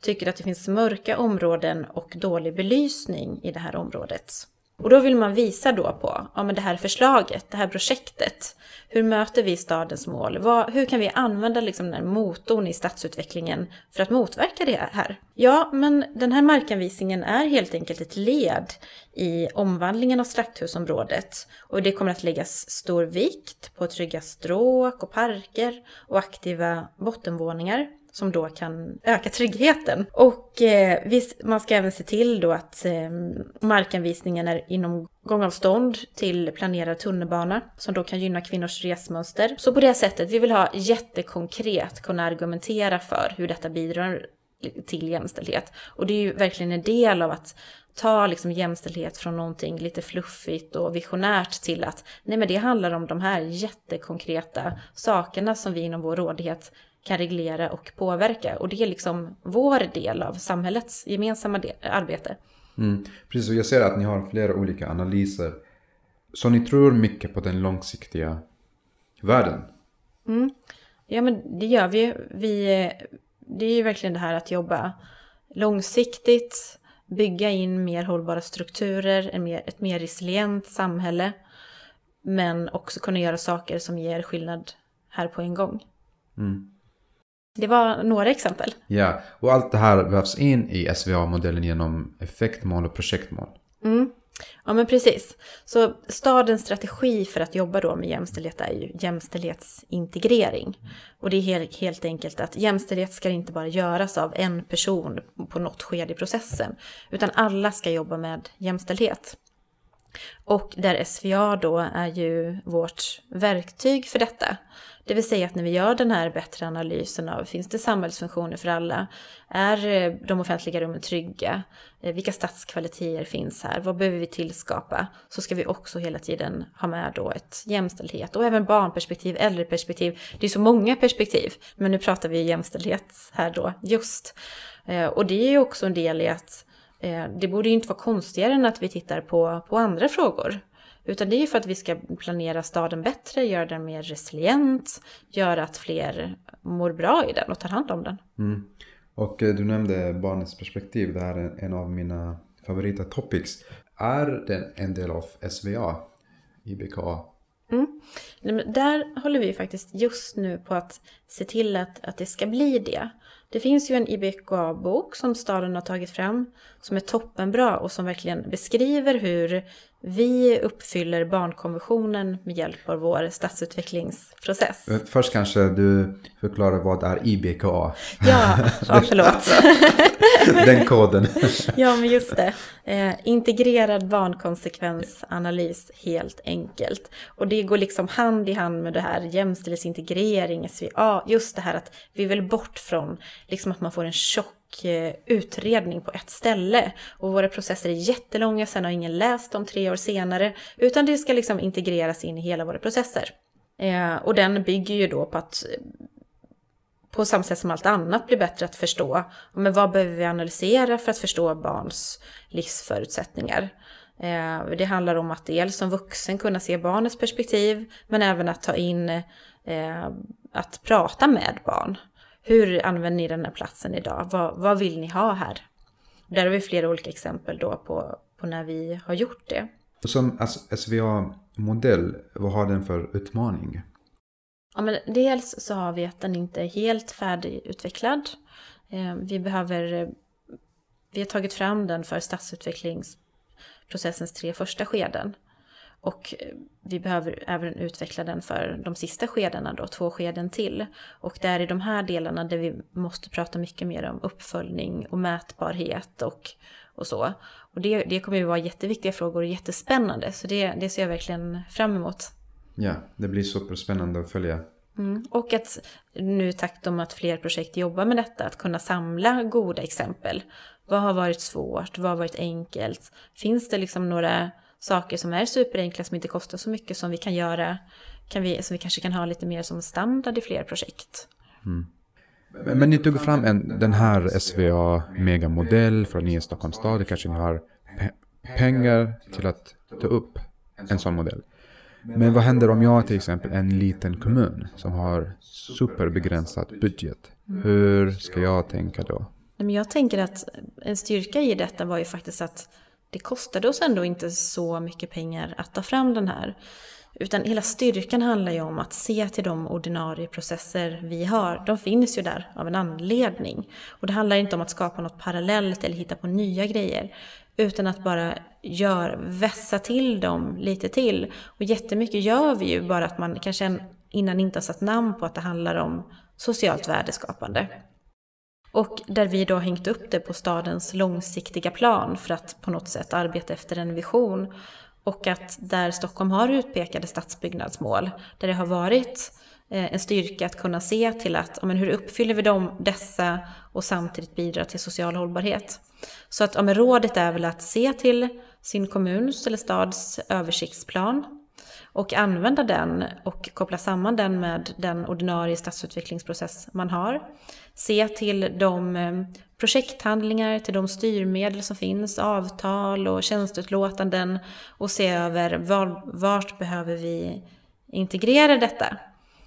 tycker att det finns mörka områden och dålig belysning i det här området. Och då vill man visa då på ja, men det här förslaget, det här projektet. Hur möter vi stadens mål? Vad, hur kan vi använda liksom den här motorn i stadsutvecklingen för att motverka det här? Ja, men den här markanvisningen är helt enkelt ett led i omvandlingen av slakthusområdet. Och det kommer att läggas stor vikt på trygga stråk och parker och aktiva bottenvåningar som då kan öka tryggheten. Och eh, man ska även se till då att eh, markanvisningen är inom gångavstånd till planerad tunnelbana som då kan gynna kvinnors resmönster. Så på det sättet, vi vill ha jättekonkret kunna argumentera för hur detta bidrar till jämställdhet. Och det är ju verkligen en del av att ta liksom jämställdhet från någonting lite fluffigt och visionärt till att nej men det handlar om de här jättekonkreta sakerna som vi inom vår rådighet kan reglera och påverka. Och det är liksom vår del av samhällets gemensamma arbete.
Mm. Precis, och jag ser att ni har flera olika analyser. Så ni tror mycket på den långsiktiga världen?
Mm. Ja, men det gör vi ju. Vi, det är ju verkligen det här att jobba långsiktigt, bygga in mer hållbara strukturer, ett mer, ett mer resilient samhälle. Men också kunna göra saker som ger skillnad här på en gång. Mm. Det var några exempel.
Ja, och allt det här vävs in i SVA-modellen genom effektmål och projektmål.
Mm. Ja, men precis. Så stadens strategi för att jobba då med jämställdhet är ju jämställdhetsintegrering. Och det är helt enkelt att jämställdhet ska inte bara göras av en person på något skede i processen, utan alla ska jobba med jämställdhet. Och där SVA då är ju vårt verktyg för detta. Det vill säga att när vi gör den här bättre analysen av finns det samhällsfunktioner för alla? Är eh, de offentliga rummen trygga? Eh, vilka stadskvaliteter finns här? Vad behöver vi tillskapa? Så ska vi också hela tiden ha med då ett jämställdhet och även barnperspektiv, äldreperspektiv. Det är så många perspektiv, men nu pratar vi jämställdhet här då just. Eh, och det är ju också en del i att Eh, det borde ju inte vara konstigare än att vi tittar på, på andra frågor. Utan det är ju för att vi ska planera staden bättre, göra den mer resilient, göra att fler mår bra i den och tar hand om den.
Mm. Och eh, du nämnde barnets perspektiv, det här är en av mina favorita topics. Är den en del av SVA, IBKA?
Mm. Där håller vi faktiskt just nu på att se till att, att det ska bli det. Det finns ju en IBKA-bok som staden har tagit fram som är toppenbra och som verkligen beskriver hur vi uppfyller barnkonventionen med hjälp av vår stadsutvecklingsprocess.
Eh, först kanske du förklarar vad är IBKA? Ja, ja förlåt. Den koden. ja, men just det.
Eh, integrerad barnkonsekvensanalys helt enkelt. Och det går liksom hand i hand med det här jämställdhetsintegrering, SVA, just det här att vi vill bort från liksom att man får en tjock och eh, utredning på ett ställe. Och våra processer är jättelånga, sen har ingen läst dem tre år senare. Utan det ska liksom integreras in i hela våra processer. Eh, och den bygger ju då på att eh, på samma sätt som allt annat blir bättre att förstå. Men vad behöver vi analysera för att förstå barns livsförutsättningar? Det handlar om att dels som vuxen kunna se barnets perspektiv, men även att ta in att prata med barn hur använder ni den här platsen idag? Vad, vad vill ni ha här? Där har vi flera olika exempel då på, på när vi har gjort det.
Som SVA-modell, vad har den för utmaning?
Ja, men dels så har vi att den inte är helt färdigutvecklad. Eh, vi behöver... Vi har tagit fram den för stadsutvecklingsprocessens tre första skeden. Och eh, vi behöver även utveckla den för de sista skedena då, två skeden till. Och det är i de här delarna där vi måste prata mycket mer om uppföljning och mätbarhet och, och så. Och det, det kommer ju vara jätteviktiga frågor och jättespännande, så det, det ser jag verkligen fram emot.
Ja, det blir superspännande att följa.
Mm. Och att nu i takt om att fler projekt jobbar med detta, att kunna samla goda exempel. Vad har varit svårt? Vad har varit enkelt? Finns det liksom några saker som är superenkla som inte kostar så mycket som vi kan göra, kan vi, som vi kanske kan ha lite mer som standard i fler projekt.
Mm. Men ni tog fram en, den här SVA megamodell från Nya Stockholms stad. Kanske ni har pe pengar till att ta upp en sån modell. Men vad händer om jag till exempel en liten kommun som har superbegränsat budget? Mm. Hur ska jag tänka då?
Jag tänker att en styrka i detta var ju faktiskt att det kostade oss ändå inte så mycket pengar att ta fram den här. Utan hela styrkan handlar ju om att se till de ordinarie processer vi har. De finns ju där av en anledning. Och det handlar inte om att skapa något parallellt eller hitta på nya grejer. Utan att bara gör, vässa till dem lite till. Och jättemycket gör vi ju bara att man kanske innan inte har satt namn på att det handlar om socialt värdeskapande. Och där vi då hängt upp det på stadens långsiktiga plan för att på något sätt arbeta efter en vision. Och att där Stockholm har utpekade stadsbyggnadsmål, där det har varit eh, en styrka att kunna se till att men hur uppfyller vi dem, dessa och samtidigt bidra till social hållbarhet. Så att ja, men rådet är väl att se till sin kommuns eller stads översiktsplan och använda den och koppla samman den med den ordinarie stadsutvecklingsprocess man har. Se till de eh, projekthandlingar, till de styrmedel som finns, avtal och tjänstutlåtanden och se över var, vart behöver vi integrera detta.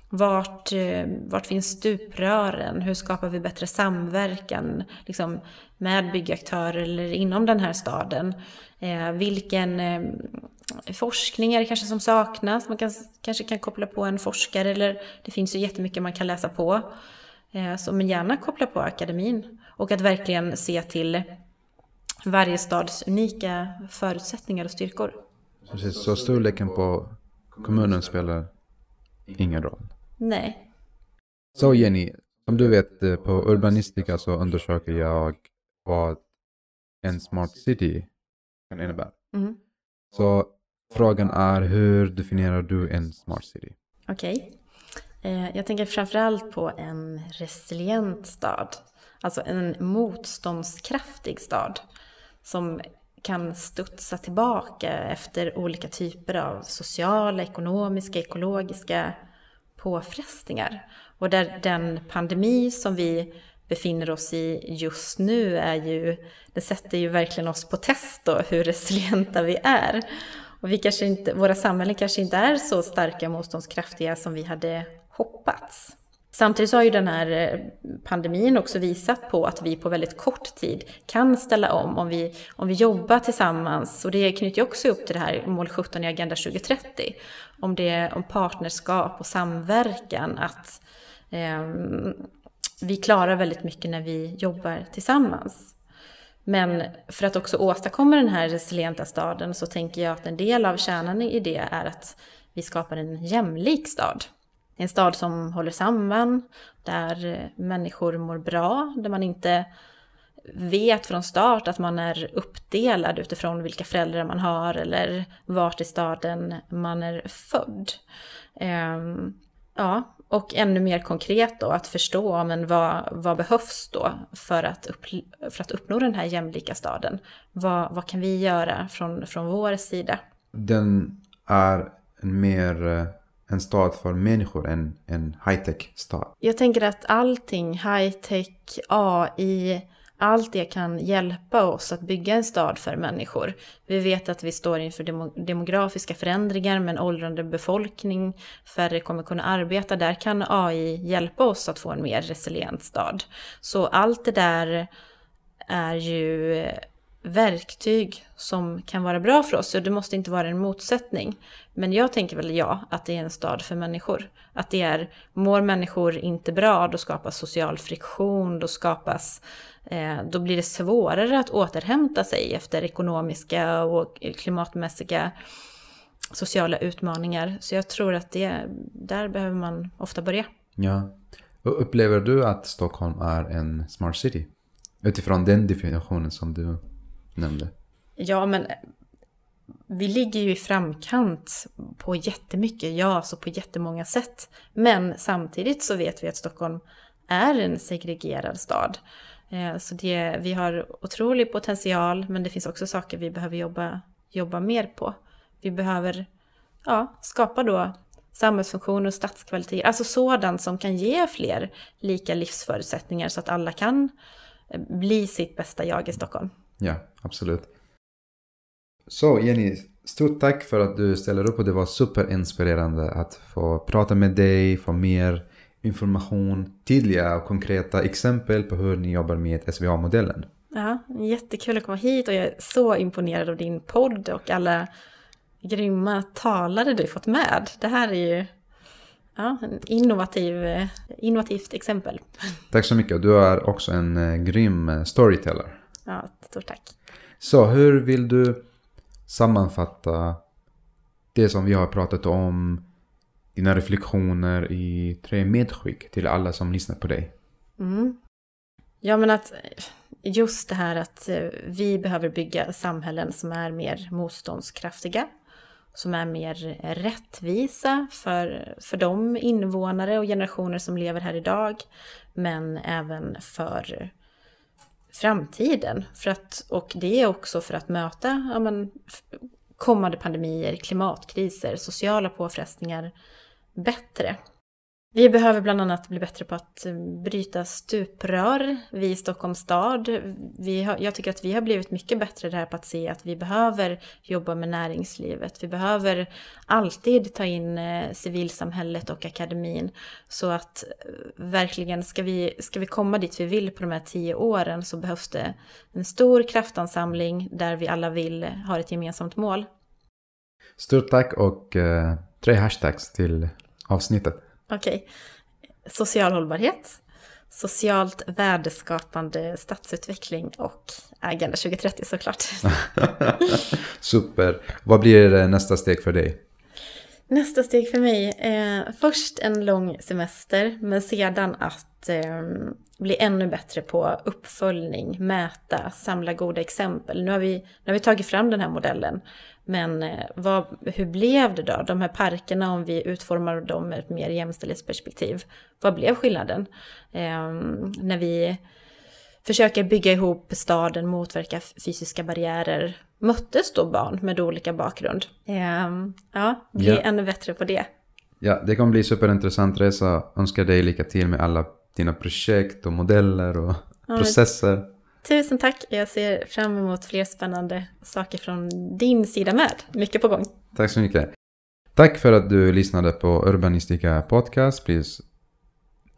Vart, eh, vart finns stuprören? Hur skapar vi bättre samverkan liksom, med byggaktörer eller inom den här staden? Eh, vilken, eh, forskningar kanske som saknas. Man kan, kanske kan koppla på en forskare eller det finns ju jättemycket man kan läsa på. Eh, så men gärna koppla på akademin och att verkligen se till varje stads unika förutsättningar och styrkor.
Precis, så storleken på kommunen spelar ingen roll? Nej. Så Jenny, som du vet eh, på Urbanistika så undersöker jag vad en smart city kan innebära. Mm. Så Frågan är hur definierar du en smart city?
Okej. Okay. Eh, jag tänker framförallt på en resilient stad. Alltså en motståndskraftig stad som kan studsa tillbaka efter olika typer av sociala, ekonomiska, ekologiska påfrestningar. Och där den pandemi som vi befinner oss i just nu är ju, det sätter ju verkligen oss på test då, hur resilienta vi är. Och vi kanske inte, våra samhällen kanske inte är så starka och motståndskraftiga som vi hade hoppats. Samtidigt så har ju den här eh, pandemin också visat på att vi på väldigt kort tid kan ställa om, om vi, om vi jobbar tillsammans. Och det knyter ju också upp till det här mål 17 i Agenda 2030, om, det, om partnerskap och samverkan. Att eh, vi klarar väldigt mycket när vi jobbar tillsammans. Men för att också åstadkomma den här resilienta staden så tänker jag att en del av kärnan i det är att vi skapar en jämlik stad. En stad som håller samman, där människor mår bra, där man inte vet från start att man är uppdelad utifrån vilka föräldrar man har eller vart i staden man är född. Ehm, ja, och ännu mer konkret då, att förstå men vad, vad behövs då för att, upp, för att uppnå den här jämlika staden? Vad, vad kan vi göra från, från vår sida?
Den är mer eh, en stad för människor än en high-tech stad.
Jag tänker att allting, high-tech, AI, allt det kan hjälpa oss att bygga en stad för människor. Vi vet att vi står inför demografiska förändringar med en åldrande befolkning, färre kommer kunna arbeta. Där kan AI hjälpa oss att få en mer resilient stad. Så allt det där är ju verktyg som kan vara bra för oss. Och det måste inte vara en motsättning. Men jag tänker väl ja, att det är en stad för människor. Att det är, mår människor inte bra, då skapas social friktion, då skapas, eh, då blir det svårare att återhämta sig efter ekonomiska och klimatmässiga sociala utmaningar. Så jag tror att det, där behöver man ofta börja.
Ja. Upplever du att Stockholm är en smart city? Utifrån den definitionen som du nämnde.
Ja, men vi ligger ju i framkant på jättemycket, ja, så alltså på jättemånga sätt. Men samtidigt så vet vi att Stockholm är en segregerad stad. Eh, så det, vi har otrolig potential, men det finns också saker vi behöver jobba, jobba mer på. Vi behöver ja, skapa då samhällsfunktioner och stadskvalitet, alltså sådant som kan ge fler lika livsförutsättningar så att alla kan eh, bli sitt bästa jag i Stockholm.
Ja. Absolut. Så Jenny, stort tack för att du ställer upp och det var superinspirerande att få prata med dig, få mer information, tydliga och konkreta exempel på hur ni jobbar med SVA-modellen.
Ja, jättekul att komma hit och jag är så imponerad av din podd och alla grymma talare du fått med. Det här är ju ja, en innovativ, innovativt exempel.
Tack så mycket och du är också en eh, grym eh, storyteller.
Ja, stort tack.
Så hur vill du sammanfatta det som vi har pratat om, dina reflektioner i tre medskick till alla som lyssnar på dig? Mm.
Ja, men att eh, just det här att eh, vi behöver bygga samhällen som är mer motståndskraftiga, som är mer rättvisa för, för de invånare och generationer som lever här idag, men även för framtiden. För att, och det är också för att möta ja, men, kommande pandemier, klimatkriser, sociala påfrestningar bättre. Vi behöver bland annat bli bättre på att eh, bryta stuprör. Vi i Stockholms stad, vi har, jag tycker att vi har blivit mycket bättre där på att se att vi behöver jobba med näringslivet. Vi behöver alltid ta in eh, civilsamhället och akademin. Så att eh, verkligen, ska vi, ska vi komma dit vi vill på de här tio åren så behövs det en stor kraftansamling där vi alla vill, ha ett gemensamt mål.
Stort tack och tre hashtags till avsnittet.
Okej. Okay. Social hållbarhet, socialt värdeskapande stadsutveckling och Agenda 2030 såklart.
Super. Vad blir nästa steg för dig?
Nästa steg för mig, eh, först en lång semester men sedan att ehm, bli ännu bättre på uppföljning, mäta, samla goda exempel. Nu har vi, nu har vi tagit fram den här modellen men eh, vad, hur blev det då? De här parkerna, om vi utformar dem med ett mer jämställdhetsperspektiv, vad blev skillnaden? Eh, när vi försöker bygga ihop staden, motverka fysiska barriärer, möttes då barn med olika bakgrund? Eh, ja, bli ja. ännu bättre på det.
Ja, det kommer bli superintressant resa. Önskar dig lycka till med alla dina projekt och modeller och ja, processer.
Tusen tack. Jag ser fram emot fler spännande saker från din sida med. Mycket på gång.
Tack så mycket. Tack för att du lyssnade på Urbanistika Podcast. Please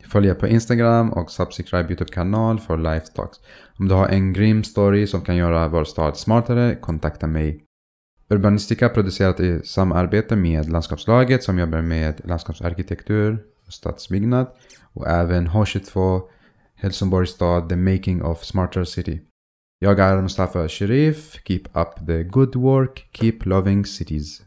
följa på Instagram och subscribe YouTube-kanal för Life Talks. Om du har en grym story som kan göra vår stad smartare, kontakta mig. Urbanistika producerat i samarbete med Landskapslaget som jobbar med landskapsarkitektur och stadsbyggnad och även H22 Helsingborg started The Making of Smarter City. Jag är Mustafa Sharif. Keep up the good work. Keep loving cities.